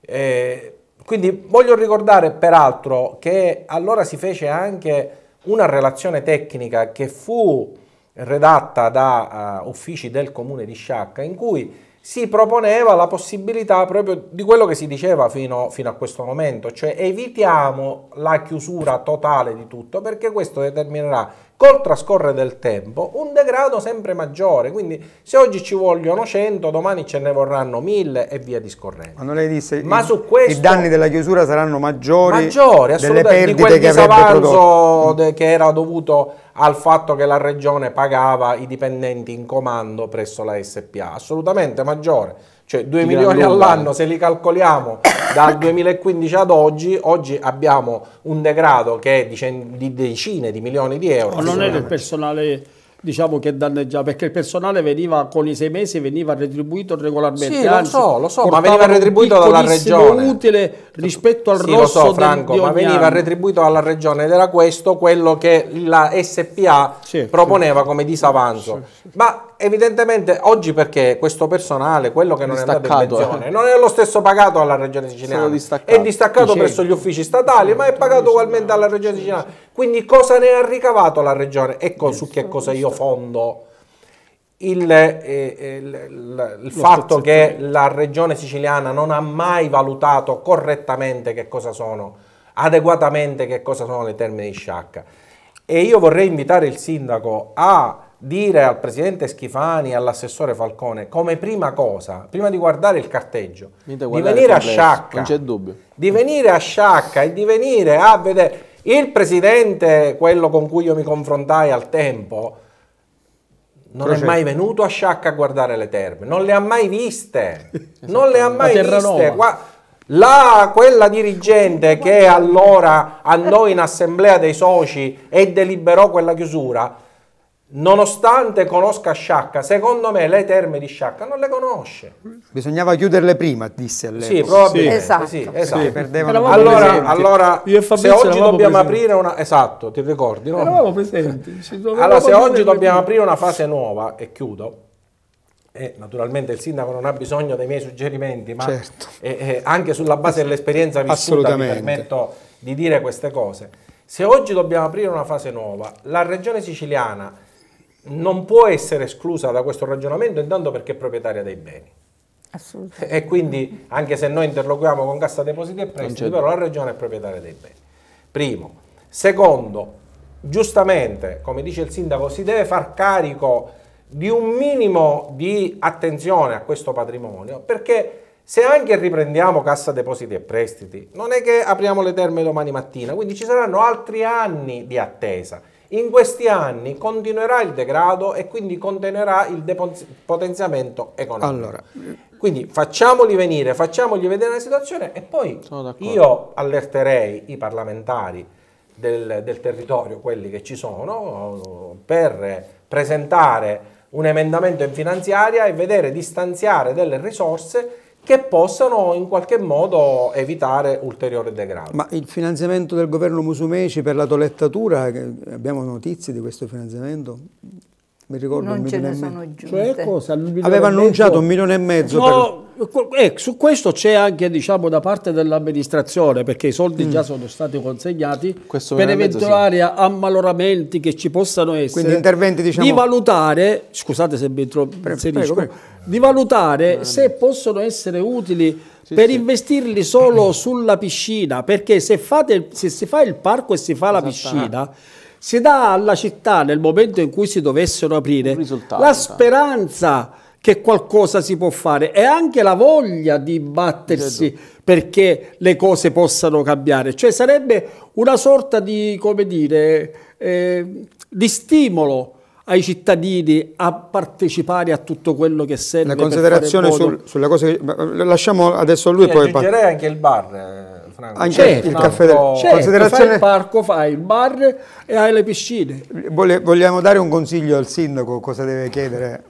Speaker 3: Eh, quindi voglio ricordare peraltro che allora si fece anche una relazione tecnica che fu redatta da uh, uffici del comune di Sciacca in cui si proponeva la possibilità proprio di quello che si diceva fino, fino, a questo momento, cioè evitiamo la chiusura totale di tutto perché questo determinerà col trascorrere del tempo un degrado sempre maggiore, quindi se oggi ci vogliono 100, domani ce ne vorranno 1000 e via discorrendo.
Speaker 1: Ma non lei disse Ma i, su questo, i danni della chiusura saranno maggiori, maggiori delle perdite di quel che disavanzo
Speaker 3: de, che era dovuto al fatto che la regione pagava i dipendenti in comando presso la SPA, assolutamente maggiore, cioè 2 milioni all'anno se li calcoliamo dal 2015 ad oggi, oggi abbiamo un degrado che è di, decine di
Speaker 5: milioni di euro. Ma non è il personale diciamo che danneggiava perché il personale veniva con i sei mesi veniva retribuito regolarmente sì, Anzi, lo so, lo so ma veniva retribuito dalla regione utile rispetto al sì, rosso lo so, Franco, ma veniva anno. retribuito dalla regione ed era questo quello che
Speaker 3: la SPA sì, proponeva sì. come disavanzo sì, ma evidentemente oggi perché questo personale, quello che non è andato in pensione, eh. non è lo stesso pagato alla regione siciliana, distaccato. è distaccato Dicente. presso gli uffici statali, sì, ma è pagato sì, ugualmente alla regione siciliana. Quindi cosa ne ha ricavato la regione? Ecco su che cosa io fondo il, eh, eh il, il fatto che la regione siciliana non ha mai valutato correttamente che cosa sono, adeguatamente che cosa sono le termini di sciacca. E io vorrei invitare il sindaco a dire al presidente Schifani, all'assessore Falcone, come prima cosa, prima di guardare il carteggio, guardare di venire a Sciacca, di venire a Sciacca e di venire a vedere il presidente, quello con cui io mi confrontai al tempo, non Procede. è mai venuto a Sciacca a guardare le terme, non le ha mai viste, esatto. non le ha mai viste. Qua, la, quella dirigente che allora andò in assemblea dei soci e deliberò quella chiusura, nonostante conosca Sciacca, secondo me le terme di Sciacca non le conosce.
Speaker 1: Bisognava chiuderle prima, disse all'epoca. Sì, probabilmente. Sì. Esatto. Sì, esatto. Sì. Perdevano allora,
Speaker 3: allora se oggi dobbiamo presenti. aprire una... Esatto, ti ricordi? No? Eravamo
Speaker 5: presenti. Allora, se oggi dobbiamo
Speaker 3: aprire una fase nuova, e chiudo, e naturalmente il sindaco non ha bisogno dei miei suggerimenti, ma certo. eh, eh, anche sulla base dell'esperienza vissuta mi permetto di dire queste cose. Se oggi dobbiamo aprire una fase nuova, la regione siciliana non può essere esclusa da questo ragionamento intanto perché è proprietaria dei beni. Assolutamente. E quindi anche se noi interloquiamo con Cassa Depositi e Prestiti, però la Regione è proprietaria dei beni. Primo. Secondo, giustamente, come dice il Sindaco, si deve far carico di un minimo di attenzione a questo patrimonio perché se anche riprendiamo Cassa Depositi e Prestiti, non è che apriamo le terme domani mattina, quindi ci saranno altri anni di attesa in questi anni continuerà il degrado e quindi continuerà il potenziamento economico. Allora, quindi facciamoli venire, facciamogli vedere la situazione e poi io allerterei i parlamentari del, del, territorio, quelli che ci sono, per presentare un emendamento in finanziaria e vedere di stanziare delle risorse che possano in qualche modo evitare ulteriore degrado.
Speaker 1: Ma il finanziamento del governo Musumeci per la tolettatura, abbiamo notizie di questo finanziamento? mi ricordo non un ce ne sono giunte. Cioè, cosa, ecco, Aveva annunciato un milione e mezzo. No,
Speaker 5: per... Eh, eh, su questo c'è anche diciamo, da parte dell'amministrazione, perché i soldi mm. già sono stati consegnati, Questo per eventuali sì. ammaloramenti che ci possano essere, Quindi interventi, diciamo... di valutare, scusate se mi inserisco, prego, di valutare no, se possono essere utili per sì. investirli solo sulla piscina, perché se, fate, se, si fa il parco e si fa la piscina si dà alla città nel momento in cui si dovessero aprire la speranza che qualcosa si può fare e anche la voglia di battersi certo. perché le cose possano cambiare. Cioè sarebbe una sorta di, come dire, eh, di stimolo ai cittadini a partecipare a tutto quello che
Speaker 1: serve. Una considerazione sul, sulla cosa lasciamo adesso a lui. Sì, poi aggiungerei
Speaker 5: anche il bar.
Speaker 1: Eh. Franco. Anche certo, il caffè del certo, considerazione... fai il parco, fai il bar e hai le piscine. Vole... Vogliamo dare un consiglio al sindaco, cosa deve chiedere?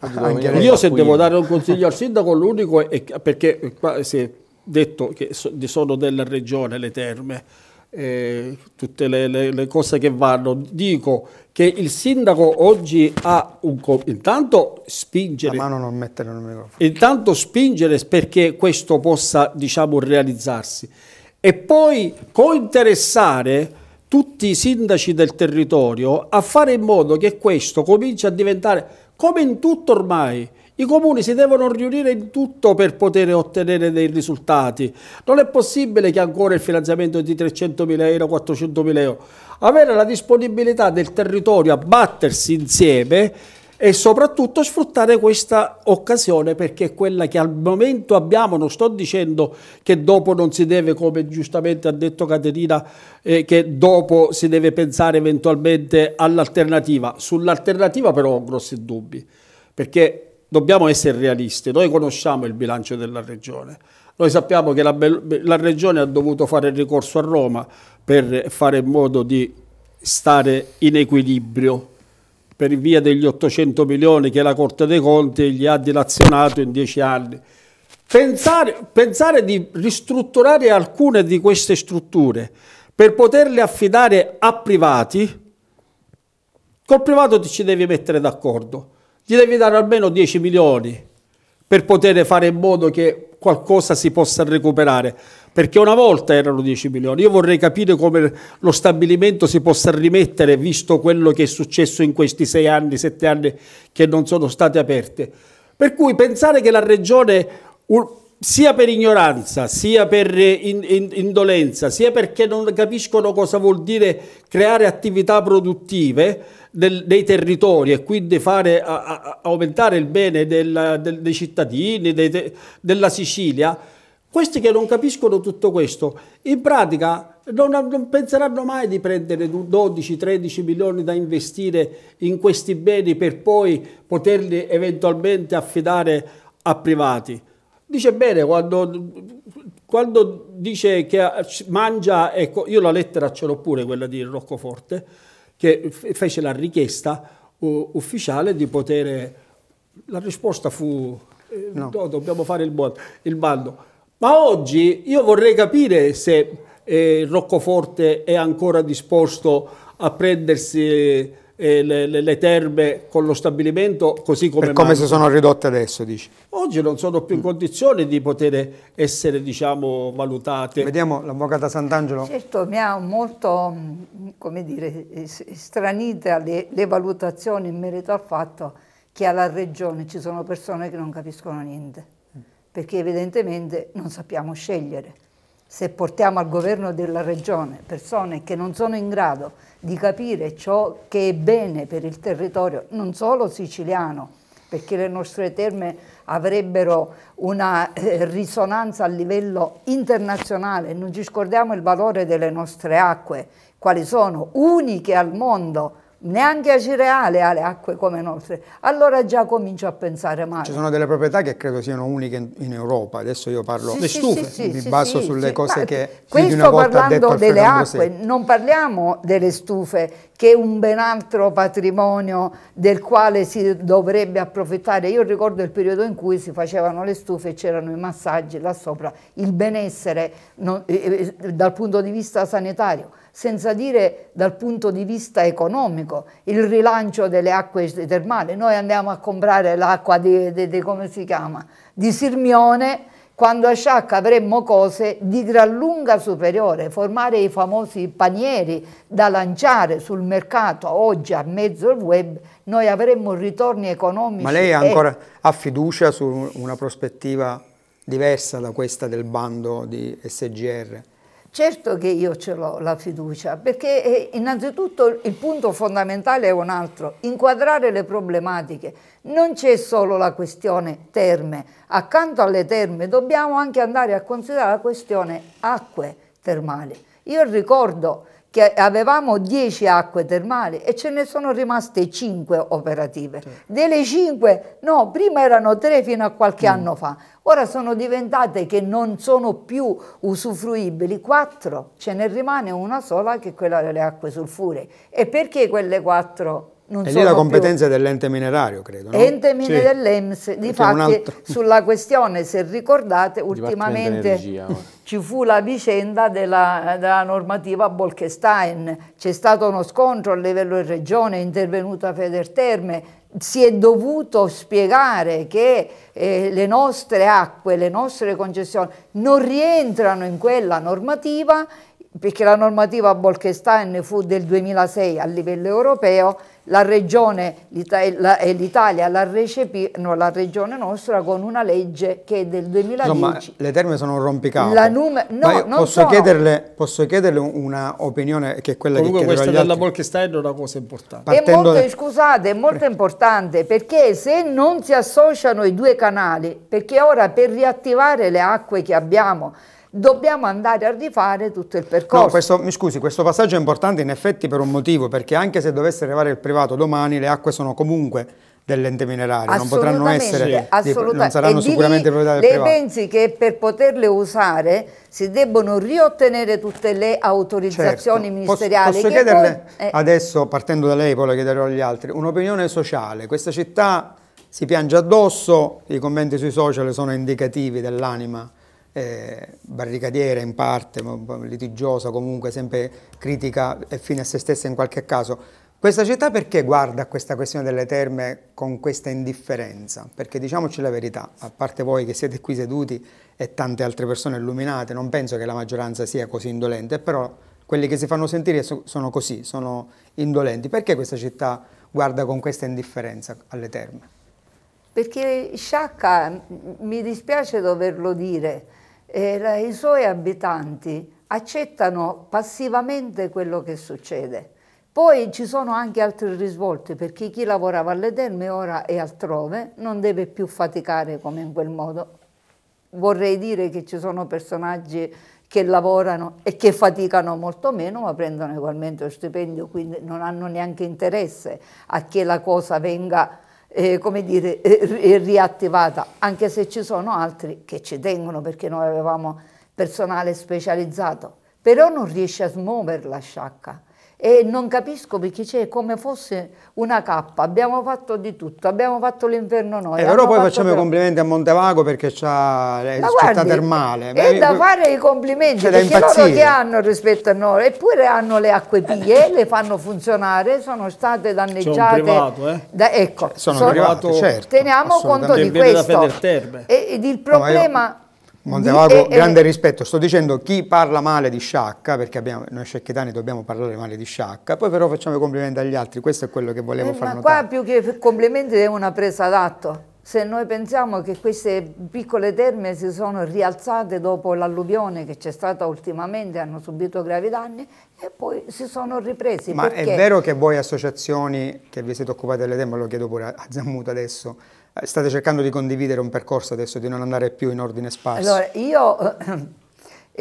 Speaker 1: Io se devo dare
Speaker 5: un consiglio al sindaco, l'unico è perché qua si è detto che sono della regione le terme. Eh, tutte le, le, le, cose che vanno. Dico che il sindaco oggi ha un co- intanto spingere. La mano non mettere nel microfono. Intanto spingere perché questo possa diciamo realizzarsi e poi cointeressare tutti i sindaci del territorio a fare in modo che questo cominci a diventare, come in tutto ormai, i comuni si devono riunire in tutto per poter ottenere dei risultati. Non è possibile che ancora il finanziamento di 300.000 euro, 400.000 euro. Avere la disponibilità del territorio a battersi insieme e soprattutto sfruttare questa occasione perché è quella che al momento abbiamo, non sto dicendo che dopo non si deve, come giustamente ha detto Caterina, eh, che dopo si deve pensare eventualmente all'alternativa, sull'alternativa però ho grossi dubbi perché dobbiamo essere realisti, noi conosciamo il bilancio della regione, noi sappiamo che la, la, Regione ha dovuto fare ricorso a Roma per fare in modo di stare in equilibrio per via degli 800 milioni che la Corte dei Conti gli ha dilazionato in dieci anni. Pensare, pensare di ristrutturare alcune di queste strutture per poterle affidare a privati, col privato ti ci devi mettere d'accordo, gli devi dare almeno 10 milioni per poter fare in modo che qualcosa si possa recuperare perché una volta erano 10 milioni. Io vorrei capire come lo stabilimento si possa rimettere, visto quello che è successo in questi 6 anni, 7 anni che non sono state aperte. Per cui pensare che la regione sia per ignoranza, sia per eh, in, in, indolenza, sia perché non capiscono cosa vuol dire creare attività produttive del, dei territori e quindi fare, a, a, aumentare il bene della, del, dei cittadini, dei, della Sicilia, questi che non capiscono tutto questo, in pratica non, non, penseranno mai di prendere 12-13 milioni da investire in questi beni per poi poterli eventualmente affidare a privati. Dice bene quando, quando dice che mangia, ecco, io la lettera ce l'ho pure quella di Roccoforte, che fece la richiesta ufficiale di poter... La risposta fu eh, no. no dobbiamo fare il bando. Ma oggi io vorrei capire se eh, Roccoforte è ancora disposto a prendersi eh, le, le, terme con lo stabilimento così come... Per come si sono
Speaker 1: ridotte adesso, dici?
Speaker 5: Oggi non sono più in mm. condizione di poter essere, diciamo, valutate. Vediamo
Speaker 1: l'avvocata Sant'Angelo.
Speaker 4: Certo, mi ha molto, come dire, stranita le, le valutazioni in merito al fatto che alla regione ci sono persone che non capiscono niente perché evidentemente non sappiamo scegliere. Se portiamo al governo della regione persone che non sono in grado di capire ciò che è bene per il territorio, non solo siciliano, perché le nostre terme avrebbero una eh, risonanza a livello internazionale, non ci scordiamo il valore delle nostre acque, quali sono uniche al mondo neanche acireale ha le acque come nostre, allora già comincio a pensare male. Ci sono
Speaker 1: delle proprietà che credo siano uniche in, in Europa, adesso io parlo sì, le stufe, sì, mi sì, baso sulle cose che Questo una sto parlando delle acque,
Speaker 4: non parliamo delle stufe che è un ben altro patrimonio del quale si dovrebbe approfittare. Io ricordo il periodo in cui si facevano le stufe e c'erano i massaggi là sopra, il benessere non, eh, eh, dal punto di vista sanitario senza dire dal punto di vista economico, il rilancio delle acque termali. Noi andiamo a comprare l'acqua di, di, di, come si chiama, di Sirmione, quando a Sciacca avremmo cose di gran lunga superiore, formare i famosi panieri da lanciare sul mercato oggi a mezzo del web, noi avremmo ritorni economici. Ma lei ancora
Speaker 1: ha fiducia su una prospettiva diversa da questa del bando di SGR?
Speaker 4: Certo che io ce l'ho la fiducia, perché eh, innanzitutto il punto fondamentale è un altro, inquadrare le problematiche. Non c'è solo la questione terme, accanto alle terme dobbiamo anche andare a considerare la questione acque termali. Io ricordo che avevamo 10 acque termali e ce ne sono rimaste 5 operative. Sì. Delle 5, no, prima erano 3 fino a qualche mm. anno fa, ora sono diventate che non sono più usufruibili 4, ce ne rimane una sola che è quella delle acque sulfure. E perché quelle 4 non e lì la competenza
Speaker 1: più. dell'ente minerario, credo. No? Ente mine sì.
Speaker 4: dell'EMS, difatti sulla questione, se ricordate, ultimamente ci fu la vicenda della, della normativa Bolkestein, c'è stato uno scontro a livello di regione, è intervenuta Federterme, si è dovuto spiegare che eh, le nostre acque, le nostre concessioni non rientrano in quella normativa perché la normativa Bolkestein fu del 2006 a livello europeo la regione e l'Italia la recepivano, la regione nostra, con una legge che è del 2010. Insomma,
Speaker 1: le terme sono un rompicapo. La nume- no, posso, sono. Chiederle, posso chiederle un'opinione che è quella Comunque che chiedo questa della
Speaker 5: Bolkestein è una cosa importante.
Speaker 1: Partendo è molto,
Speaker 4: Scusate, è molto importante perché se non si associano i due canali, perché ora per riattivare le acque che abbiamo dobbiamo andare a rifare tutto il percorso. No,
Speaker 1: questo, mi scusi, questo passaggio è importante in effetti per un motivo, perché anche se dovesse arrivare il privato domani, le acque sono comunque dell'ente minerario, non potranno essere, sì. non saranno e sicuramente proprietà del lei privato. Lei
Speaker 4: pensi che per poterle usare si debbono riottenere tutte le autorizzazioni certo. ministeriali? Posso, posso chiederle, poi, eh.
Speaker 1: adesso partendo da lei, poi la chiederò agli altri, un'opinione sociale, questa città si piange addosso, i commenti sui social sono indicativi dell'anima eh, barricadiera in parte, litigiosa comunque, sempre critica e fine a se stessa in qualche caso. Questa città perché guarda a questa questione delle terme con questa indifferenza? Perché diciamoci la verità, a parte voi che siete qui seduti e tante altre persone illuminate, non penso che la maggioranza sia così indolente, però quelli che si fanno sentire sono così, sono indolenti. Perché questa città guarda con questa indifferenza alle terme?
Speaker 4: Perché Sciacca, mi dispiace doverlo dire, e la, i suoi abitanti accettano passivamente quello che succede. Poi ci sono anche altri risvolti, perché chi lavorava alle terme ora è altrove, non deve più faticare come in quel modo. Vorrei dire che ci sono personaggi che lavorano e che faticano molto meno, ma prendono ugualmente lo stipendio, quindi non hanno neanche interesse a che la cosa venga eh, come dire, eh, eh, riattivata, anche se ci sono altri che ci tengono perché noi avevamo personale specializzato, però non riesce a smuovere la sciacca e non capisco perché c'è come fosse una cappa, abbiamo fatto di tutto, abbiamo fatto l'inferno noi. Eh, però poi facciamo però... i complimenti
Speaker 1: a Montevago perché c'ha la città termale. È da
Speaker 4: fare i complimenti perché loro che hanno rispetto a noi, eppure hanno le acque pie, le fanno funzionare, sono state danneggiate. Sono privato, eh? da, ecco, cioè, sono, sono privato, certo, Teniamo conto di questo. E, ed il problema... No, Montevago, di, grande eh,
Speaker 1: rispetto, sto dicendo chi parla male di Sciacca, perché abbiamo, noi sciacchitani dobbiamo parlare male di Sciacca, poi però facciamo i complimenti agli altri, questo è quello che volevo eh, far ma notare.
Speaker 4: Ma qua più che complimenti è una presa d'atto se noi pensiamo che queste piccole terme si sono rialzate dopo l'alluvione che c'è stata ultimamente, hanno subito gravi danni e poi si sono ripresi. Ma perché... è vero che
Speaker 1: voi associazioni che vi siete occupate delle terme, lo chiedo pure a Zammuto adesso, eh, state cercando di condividere un percorso adesso, di non andare più in ordine sparso? Allora,
Speaker 4: io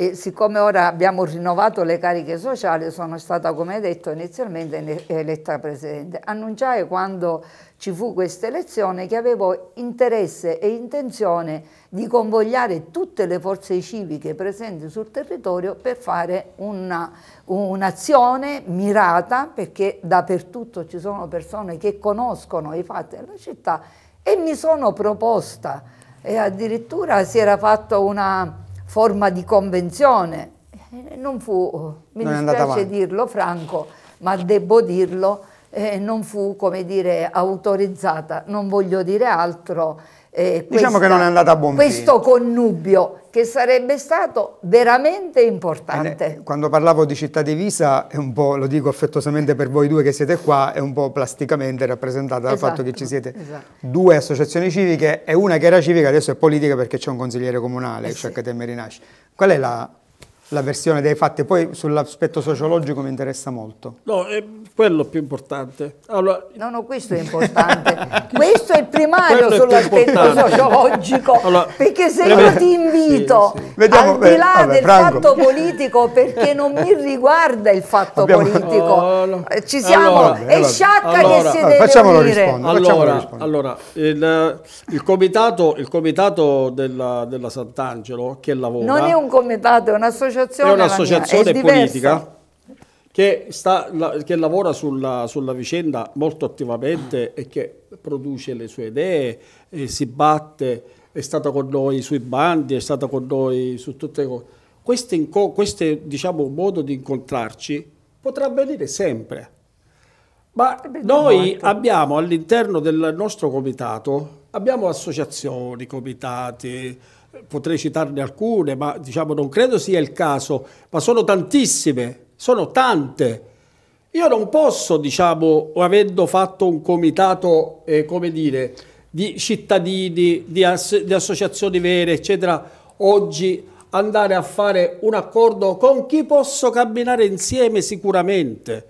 Speaker 4: e siccome ora abbiamo rinnovato le cariche sociali, sono stata, come detto, inizialmente eletta presidente. Annunciai quando ci fu questa elezione che avevo interesse e intenzione di convogliare tutte le forze civiche presenti sul territorio per fare un'azione un mirata, perché dappertutto ci sono persone che conoscono i fatti della città, e mi sono proposta. E addirittura si era fatto una forma di convenzione. Eh, non fu, mi non dispiace dirlo Franco, ma devo dirlo, eh, non fu, come dire, autorizzata, non voglio dire altro, eh, diciamo che non è andata a buon questo fine. connubio che sarebbe stato veramente importante. Eh,
Speaker 1: quando parlavo di città divisa, è un po', lo dico affettuosamente per voi due che siete qua, è un po' plasticamente rappresentata dal fatto che ci esatto, siete esatto. due associazioni civiche e una che era civica adesso è politica perché c'è un consigliere comunale, eh Sciacca sì. Merinasci. Qual è la la versione dei fatti. Poi sull'aspetto sociologico mi interessa molto. No, è quello più importante.
Speaker 4: Allora... No, no, questo è importante. questo è il primario sull'aspetto sociologico. Allora, perché se io ti invito sì, sì. Vediamo, al di là vabbè, del Franco. fatto politico, perché non mi riguarda il fatto Abbiamo... politico. Oh, eh, no. Ci siamo, allora, è sciacca allora, che si deve facciamolo unire. Rispondere, allora, rispondere.
Speaker 5: allora il, eh, il, comitato, il comitato della, della Sant'Angelo che lavora... Non è
Speaker 4: un comitato, è un'associazione un'associazione, è un'associazione politica
Speaker 5: che, sta, che lavora sulla, sulla, vicenda molto attivamente e che produce le sue idee, si batte, è stata con noi sui bandi, è stata con noi su tutte le cose. Questo queste, diciamo, modo di incontrarci potrà avvenire sempre. Ma eh noi abbiamo all'interno del nostro comitato, abbiamo associazioni, comitati, potrei citarne alcune, ma diciamo non credo sia il caso, ma sono tantissime, sono tante. Io non posso, diciamo, avendo fatto un comitato, eh, come dire, di cittadini, di, ass di associazioni vere, eccetera, oggi andare a fare un accordo con chi posso camminare insieme sicuramente,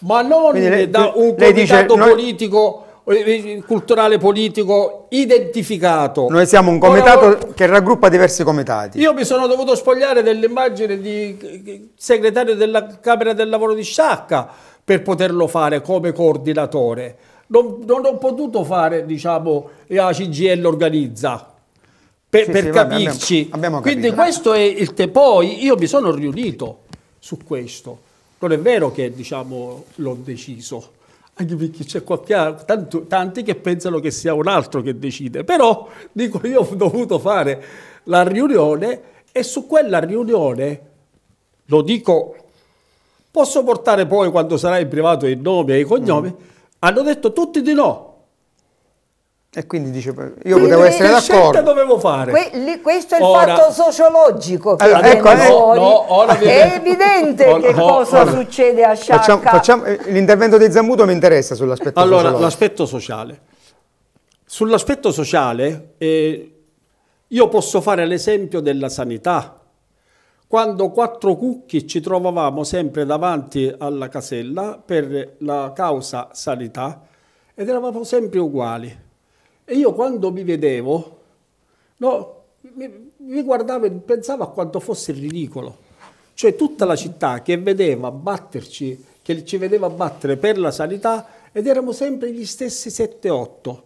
Speaker 5: ma non lei, da un comitato dice, politico eh, eh, culturale politico identificato. Noi siamo un comitato Ora,
Speaker 1: che raggruppa diversi comitati.
Speaker 5: Io mi sono dovuto spogliare dell'immagine di eh, segretario della Camera del Lavoro di Sciacca per poterlo fare come coordinatore. Non, non ho potuto fare, diciamo, la CGL organizza.
Speaker 1: Per, sì, per sì, capirci. Abbiamo, abbiamo Quindi
Speaker 5: questo è il te. Poi io mi sono riunito su questo. Non è vero che diciamo, l'ho deciso anche perché c'è qualche, altro, tanti che pensano che sia un altro che decide, però dico io ho dovuto fare la riunione e su quella riunione, lo dico, posso portare poi quando sarà in privato i nomi e i cognomi, mm. hanno detto tutti di no, e quindi dice, io quindi potevo essere d'accordo. Che
Speaker 1: dovevo fare?
Speaker 4: Que questo è il ora, fatto sociologico allora, ecco, fuori. Ecco. No, no, è evidente ora, che no, cosa ora. succede a Sciacca. Facciamo, facciamo,
Speaker 1: eh, l'intervento di Zammuto mi interessa sull'aspetto allora, sociale. Allora, l'aspetto sociale.
Speaker 5: Sull'aspetto sociale eh, io posso fare l'esempio della sanità. Quando quattro cucchi ci trovavamo sempre davanti alla casella per la causa sanità ed eravamo sempre uguali e io quando mi vedevo, no, mi, mi guardavo e pensavo a quanto fosse ridicolo. Cioè tutta la città che vedeva batterci, che ci vedeva battere per la sanità ed eravamo sempre gli stessi 7-8.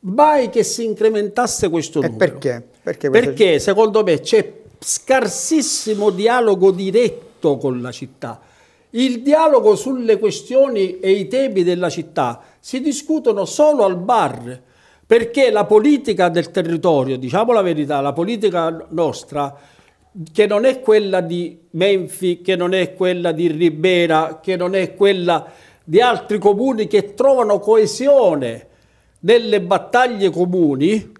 Speaker 5: Mai che si incrementasse questo numero. E
Speaker 1: perché? Perché, questa...
Speaker 5: perché secondo me c'è scarsissimo dialogo diretto con la città. Il dialogo sulle questioni e i temi della città si discutono solo al bar, perché la politica del territorio, diciamo la verità, la politica nostra, che non è quella di Menfi, che non è quella di Ribera, che non è quella di altri comuni che trovano coesione nelle battaglie comuni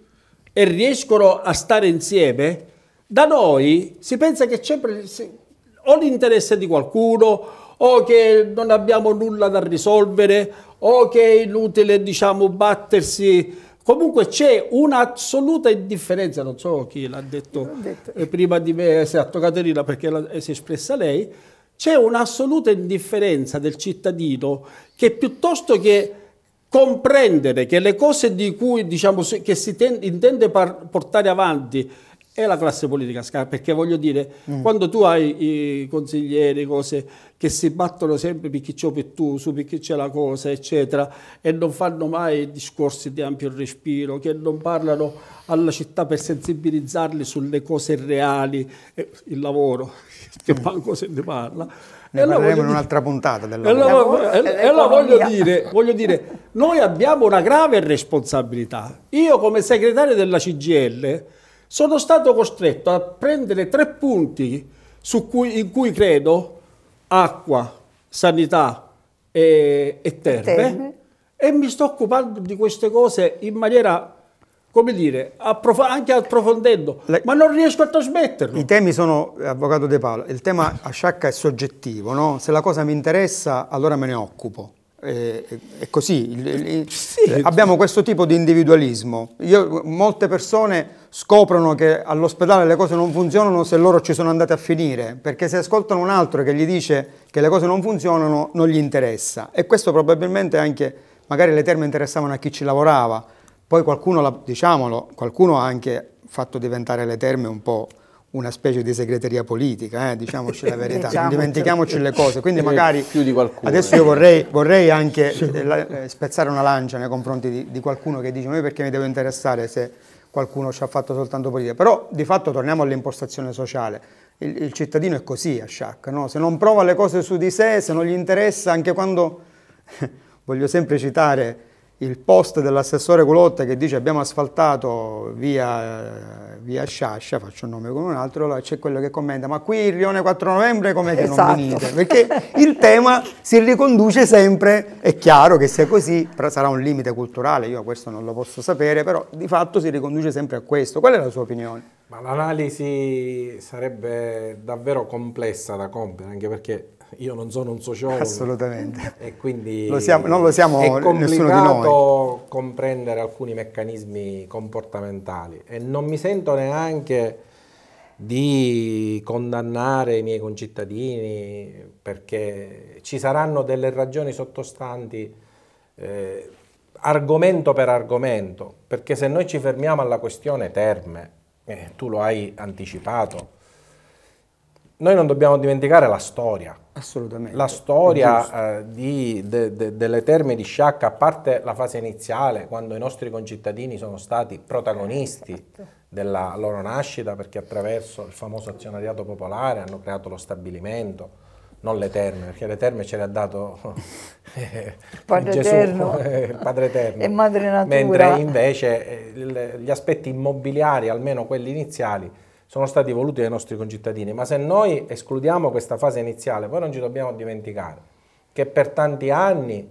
Speaker 5: e riescono a stare insieme, da noi si pensa che c'è o l'interesse di qualcuno o che non abbiamo nulla da risolvere o che è inutile diciamo battersi Comunque c'è un'assoluta indifferenza, non so chi l'ha detto, detto. Eh, prima di me, esatto Caterina, perché la, eh, si è espressa lei, c'è un'assoluta indifferenza del cittadino che piuttosto che comprendere che le cose di cui diciamo, che si ten, intende par, portare avanti è la classe politica scarsa, perché voglio dire, mm. quando tu hai i consiglieri, cose che si battono sempre per chi c'è Pettuso, per chi c'è la cosa, eccetera, e non fanno mai discorsi di ampio respiro, che non parlano alla città per sensibilizzarli sulle cose reali, eh, il lavoro, che mm. manco se ne parla. Ne e parleremo in un'altra puntata del lavoro. E, la, e la voglio, dire, voglio dire, noi abbiamo una grave responsabilità. Io come segretario della CGL sono stato costretto a prendere tre punti cui, in cui credo, acqua, sanità e, e terre, terre, e mi sto occupando di queste cose in maniera come dire, approf anche approfondendo,
Speaker 1: Le... ma non riesco a trasmetterlo. I temi sono, Avvocato De Paolo, il tema a sciacca è soggettivo, no? se la cosa mi interessa allora me ne occupo, eh, eh, è così, sì. abbiamo questo tipo di individualismo. Io, molte persone scoprono che all'ospedale le cose non funzionano se loro ci sono andate a finire, perché se ascoltano un altro che gli dice che le cose non funzionano non gli interessa. E questo probabilmente anche, magari le terme interessavano a chi ci lavorava, poi qualcuno, diciamolo, qualcuno ha anche fatto diventare le terme un po' una specie di segreteria politica, eh, diciamoci la verità, diciamo, non dimentichiamoci certo. le cose, quindi eh, magari adesso eh. io vorrei, vorrei anche eh, eh, spezzare una lancia nei confronti di, di qualcuno che dice ma io perché mi devo interessare se qualcuno ci ha fatto soltanto politica, però di fatto torniamo all'impostazione sociale, il, il cittadino è così a Sciacca, no? se non prova le cose su di sé, se non gli interessa, anche quando voglio sempre citare il post dell'assessore Culotta che dice abbiamo asfaltato via, eh, via Sciascia, faccio un nome con un altro, allora c'è quello che commenta ma qui il rione 4 novembre com'è che esatto. non venite? Perché il tema si riconduce sempre, è chiaro che se è così sarà un limite culturale, io questo non lo posso sapere, però di fatto si riconduce sempre a questo. Qual è la sua opinione?
Speaker 3: Ma l'analisi sarebbe davvero complessa da compiere, anche perché io non sono un sociologo. Assolutamente. E quindi lo siamo, non lo siamo è complicato comprendere alcuni meccanismi comportamentali e non mi sento neanche di condannare i miei concittadini perché ci saranno delle ragioni sottostanti eh, argomento per argomento, perché se noi ci fermiamo alla questione terme, eh, tu lo hai anticipato, noi non dobbiamo dimenticare la storia. Assolutamente. La storia eh, di, de, de, delle terme di Sciacca, a parte la fase iniziale, quando i nostri concittadini sono stati protagonisti eh, certo. della loro nascita, perché attraverso il famoso azionariato popolare hanno creato lo stabilimento, non le terme, perché le terme ce le ha dato eh, padre Gesù, eterno. Eh, il Padre Eterno. E Madre Natura. Mentre invece eh, gli aspetti immobiliari, almeno quelli iniziali, sono stati voluti dai nostri concittadini, ma se noi escludiamo questa fase iniziale, poi non ci dobbiamo dimenticare che per tanti anni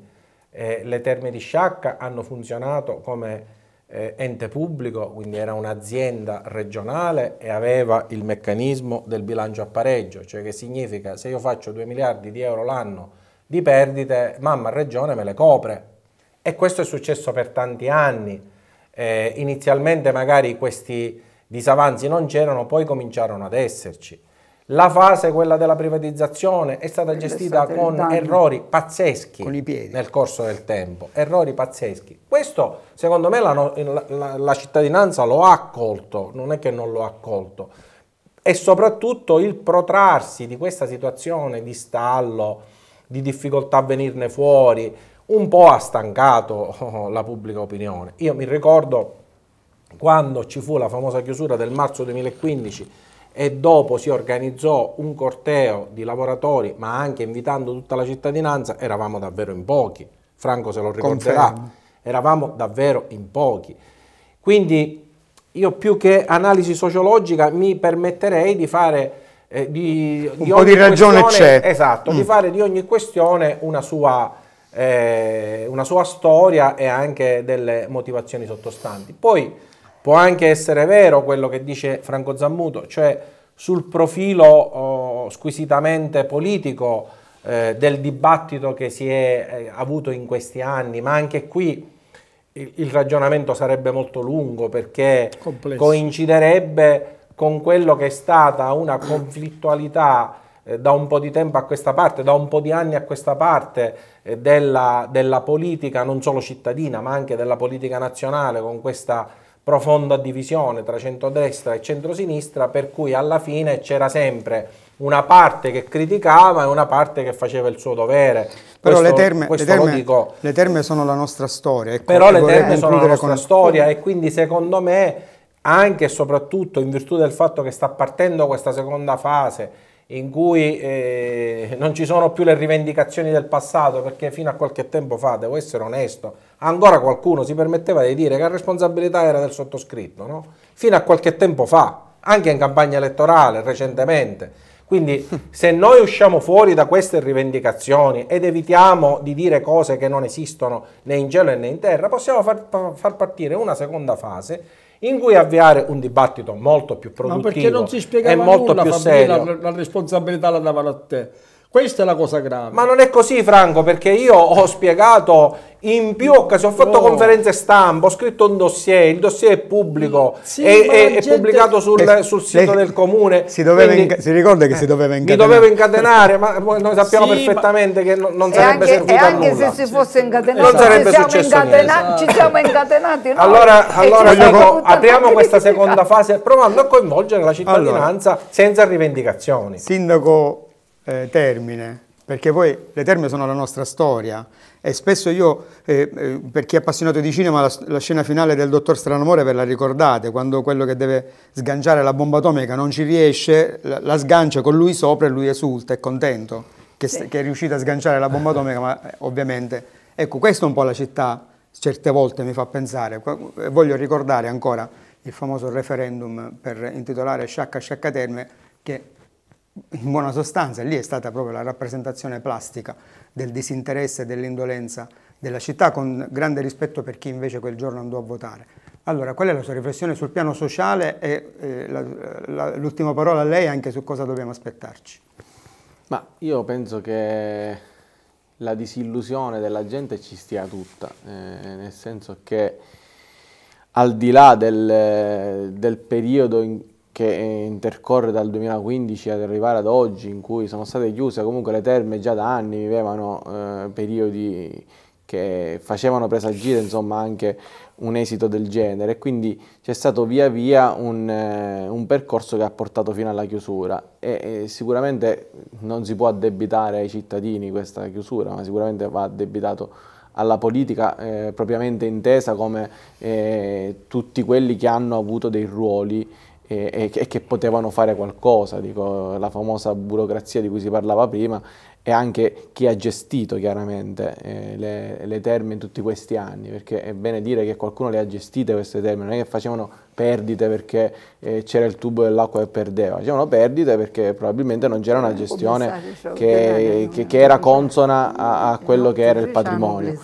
Speaker 3: eh, le terme di Sciacca hanno funzionato come eh, ente pubblico, quindi era un'azienda regionale e aveva il meccanismo del bilancio a pareggio, cioè che significa se io faccio 2 miliardi di euro l'anno di perdite, mamma regione me le copre. E questo è successo per tanti anni. Eh, inizialmente magari questi disavanzi non c'erano, poi cominciarono ad esserci. La fase, quella della privatizzazione, è stata gestita con errori pazzeschi con nel corso del tempo. Errori pazzeschi. Questo, secondo me, la, la, la, cittadinanza lo ha accolto, non è che non lo ha accolto. E soprattutto il protrarsi di questa situazione di stallo, di difficoltà a venirne fuori, un po' ha stancato la pubblica opinione. Io mi ricordo quando ci fu la famosa chiusura del marzo 2015 e dopo si organizzò un corteo di lavoratori, ma anche invitando tutta la cittadinanza, eravamo davvero in pochi. Franco se lo ricorderà, Confermo. eravamo davvero in pochi. Quindi io più che analisi sociologica mi permetterei di fare eh, di, un di po' di ragione c'è. Esatto, mm. di fare di ogni questione una sua, eh, una sua storia e anche delle motivazioni sottostanti. Poi Può anche essere vero quello che dice Franco Zammuto, cioè sul profilo oh, squisitamente politico eh, del dibattito che si è eh, avuto in questi anni, ma anche qui il, il ragionamento sarebbe molto lungo perché Complesso. coinciderebbe con quello che è stata una conflittualità eh, da un po' di tempo a questa parte, da un po' di anni a questa parte eh, della, della, politica non solo cittadina ma anche della politica nazionale con questa profonda divisione tra centrodestra e centrosinistra, per cui alla fine c'era sempre una parte che criticava e una parte che faceva il suo dovere. Però questo, le, terme, le, terme,
Speaker 1: le, terme, sono la nostra storia. Ecco, Però le terme sono la nostra con... storia e
Speaker 3: quindi secondo me anche e soprattutto in virtù del fatto che sta partendo questa seconda fase in cui eh, non ci sono più le rivendicazioni del passato, perché fino a qualche tempo fa, devo essere onesto, ancora qualcuno si permetteva di dire che la responsabilità era del sottoscritto, no? fino a qualche tempo fa, anche in campagna elettorale recentemente. Quindi se noi usciamo fuori da queste rivendicazioni ed evitiamo di dire cose che non esistono né in cielo né in terra, possiamo far, far partire una seconda fase in cui avviare un dibattito molto più produttivo Ma perché non si spiegava e molto nulla, più serio. La,
Speaker 5: la responsabilità la davano a te. Questa è la cosa grave. Ma
Speaker 3: non è così, Franco, perché io ho spiegato in più occasioni, ho fatto oh. conferenze stampa, ho scritto un dossier, il dossier è pubblico, sì, è, è, gente... è, pubblicato sul, eh, sul sito eh, del
Speaker 1: comune. Si, quindi, inca- si ricorda che eh, si doveva incatenare? Mi dovevo
Speaker 3: incatenare, ma noi sappiamo sì, perfettamente che non, non sarebbe anche, servito a nulla. E anche
Speaker 4: se si fosse incatenato, non sarebbe siamo successo incatena- ci siamo incatenati noi. Allora, allora dico,
Speaker 3: apriamo questa seconda fase provando a coinvolgere la cittadinanza
Speaker 1: allora, senza rivendicazioni. Sindaco eh, termine, perché poi le terme sono la nostra storia e spesso io, eh, eh per chi è appassionato di cinema, la, la scena finale del Dottor Stranamore ve la ricordate, quando quello che deve sganciare la bomba atomica non ci riesce, la, la sgancia con lui sopra e lui esulta, è contento che, sì. che è riuscito a sganciare la bomba atomica, ma eh, ovviamente, ecco, questa è un po' la città, certe volte mi fa pensare, eh, voglio ricordare ancora il famoso referendum per intitolare Sciacca Sciacca Terme, che in buona sostanza lì è stata proprio la rappresentazione plastica del disinteresse e dell'indolenza della città con grande rispetto per chi invece quel giorno andò a votare. Allora, qual è la sua riflessione sul piano sociale e eh, l'ultima parola a lei anche su cosa dobbiamo aspettarci?
Speaker 2: Ma io penso che la disillusione della gente ci stia tutta, eh, nel senso che al di là del, del periodo in, cui che eh, intercorre dal 2015 ad arrivare ad oggi, in cui sono state chiuse, comunque le terme già da anni vivevano eh, periodi che facevano presagire insomma, anche un esito del genere e quindi c'è stato via via un, eh, un, percorso che ha portato fino alla chiusura e, e, sicuramente non si può addebitare ai cittadini questa chiusura ma sicuramente va addebitato alla politica eh, propriamente intesa come eh, tutti quelli che hanno avuto dei ruoli e, e, che potevano fare qualcosa, dico, la famosa burocrazia di cui si parlava prima e anche chi ha gestito chiaramente eh, le, le terme in tutti questi anni, perché è bene dire che qualcuno le ha gestite queste terme, non è che facevano perdite perché eh, c'era il tubo dell'acqua che perdeva, c'erano perdite perché probabilmente non c'era una gestione che, che, che era consona a, a, diciamo quello che era il diciamo patrimonio.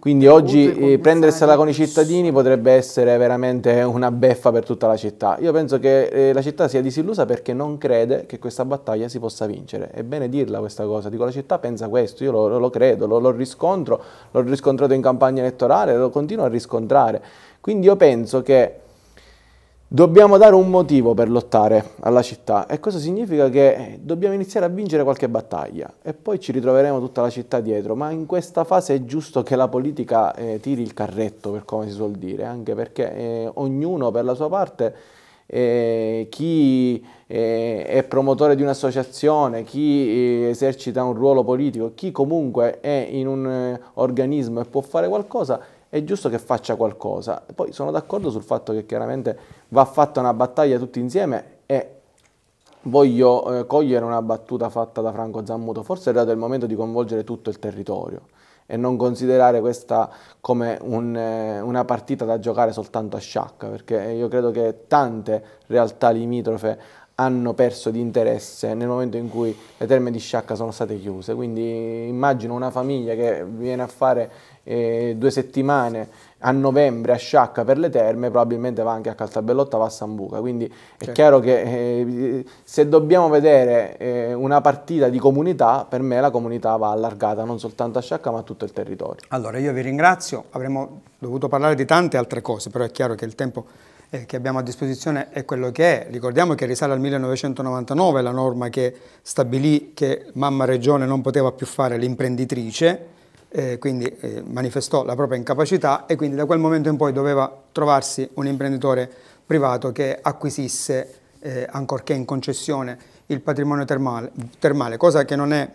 Speaker 2: Quindi oggi eh, prendersela con i cittadini potrebbe essere veramente una beffa per tutta la città. Io penso che eh, la città sia disillusa perché non crede che questa battaglia si possa vincere. È bene dirla questa cosa, dico la città pensa questo, io lo, lo credo, lo, lo riscontro, l'ho riscontrato in campagna elettorale, lo continuo a riscontrare. Quindi io penso che Dobbiamo dare un motivo per lottare alla città e questo significa che dobbiamo iniziare a vincere qualche battaglia e poi ci ritroveremo tutta la città dietro, ma in questa fase è giusto che la politica eh, tiri il carretto, per come si suol dire, anche perché eh, ognuno per la sua parte, eh, chi eh, è promotore di un'associazione, chi eh, esercita un ruolo politico, chi comunque è in un eh, organismo e può fare qualcosa, è giusto che faccia qualcosa. Poi sono d'accordo sul fatto che chiaramente va fatta una battaglia tutti insieme e voglio eh, cogliere una battuta fatta da Franco Zammuto, forse è arrivato il momento di coinvolgere tutto il territorio e non considerare questa come un, eh, una partita da giocare soltanto a sciacca, perché io credo che tante realtà limitrofe hanno perso di interesse nel momento in cui le terme di sciacca sono state chiuse, quindi immagino una famiglia che viene a fare eh, due settimane a novembre a Sciacca per le terme, probabilmente va anche a Caltabellotta, va a Sambuca. Quindi è certo. chiaro che eh, se dobbiamo vedere eh, una partita di comunità, per me la comunità va allargata non soltanto a Sciacca ma a tutto il territorio.
Speaker 1: Allora io vi ringrazio, avremmo dovuto parlare di tante altre cose, però è chiaro che il tempo eh, che abbiamo a disposizione è quello che è. Ricordiamo che risale al 1999 la norma che stabilì che mamma regione non poteva più fare l'imprenditrice, eh, quindi eh, manifestò la propria incapacità e quindi da quel momento in poi doveva trovarsi un imprenditore privato che acquisisse, eh, ancorché in concessione, il patrimonio termale, termale, cosa che non è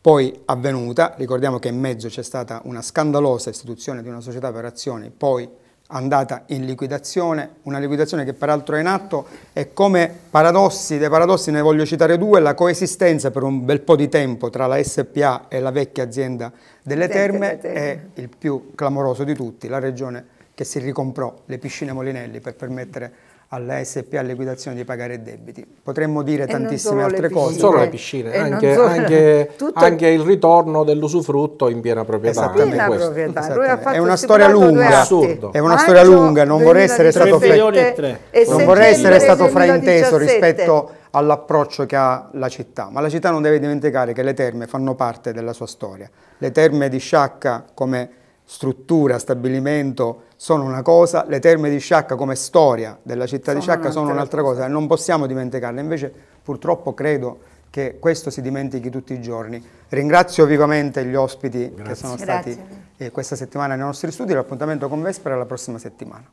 Speaker 1: poi avvenuta, ricordiamo che in mezzo c'è stata una scandalosa istituzione di una società per azioni, poi andata in liquidazione, una liquidazione che peraltro è in atto e come paradossi, dei paradossi ne voglio citare due, la coesistenza per un bel po' di tempo tra la SPA e la vecchia azienda delle terme è il più clamoroso di tutti, la regione che si ricomprò le piscine Molinelli per permettere alla SP, alle guidazioni di pagare debiti. Potremmo dire e tantissime altre piscine, cose. Solo le piscine, eh, anche, solo, anche, anche, il ritorno dell'usufrutto in piena proprietà. Esatto. Piena proprietà. è una storia lunga, è una storia lunga, non vorrei essere stato, fra... non vorrei essere stato frainteso rispetto all'approccio che ha la città, ma la città non deve dimenticare che le terme fanno parte della sua storia. Le terme di Sciacca come struttura, stabilimento sono una cosa, le terme di Sciacca come storia della città sono di Sciacca sono un'altra cosa, non possiamo dimenticarle, invece purtroppo credo che questo si dimentichi tutti i giorni. Ringrazio vivamente gli ospiti Grazie. che sono stati eh, questa settimana nei nostri studi, l'appuntamento con Vespera la prossima settimana.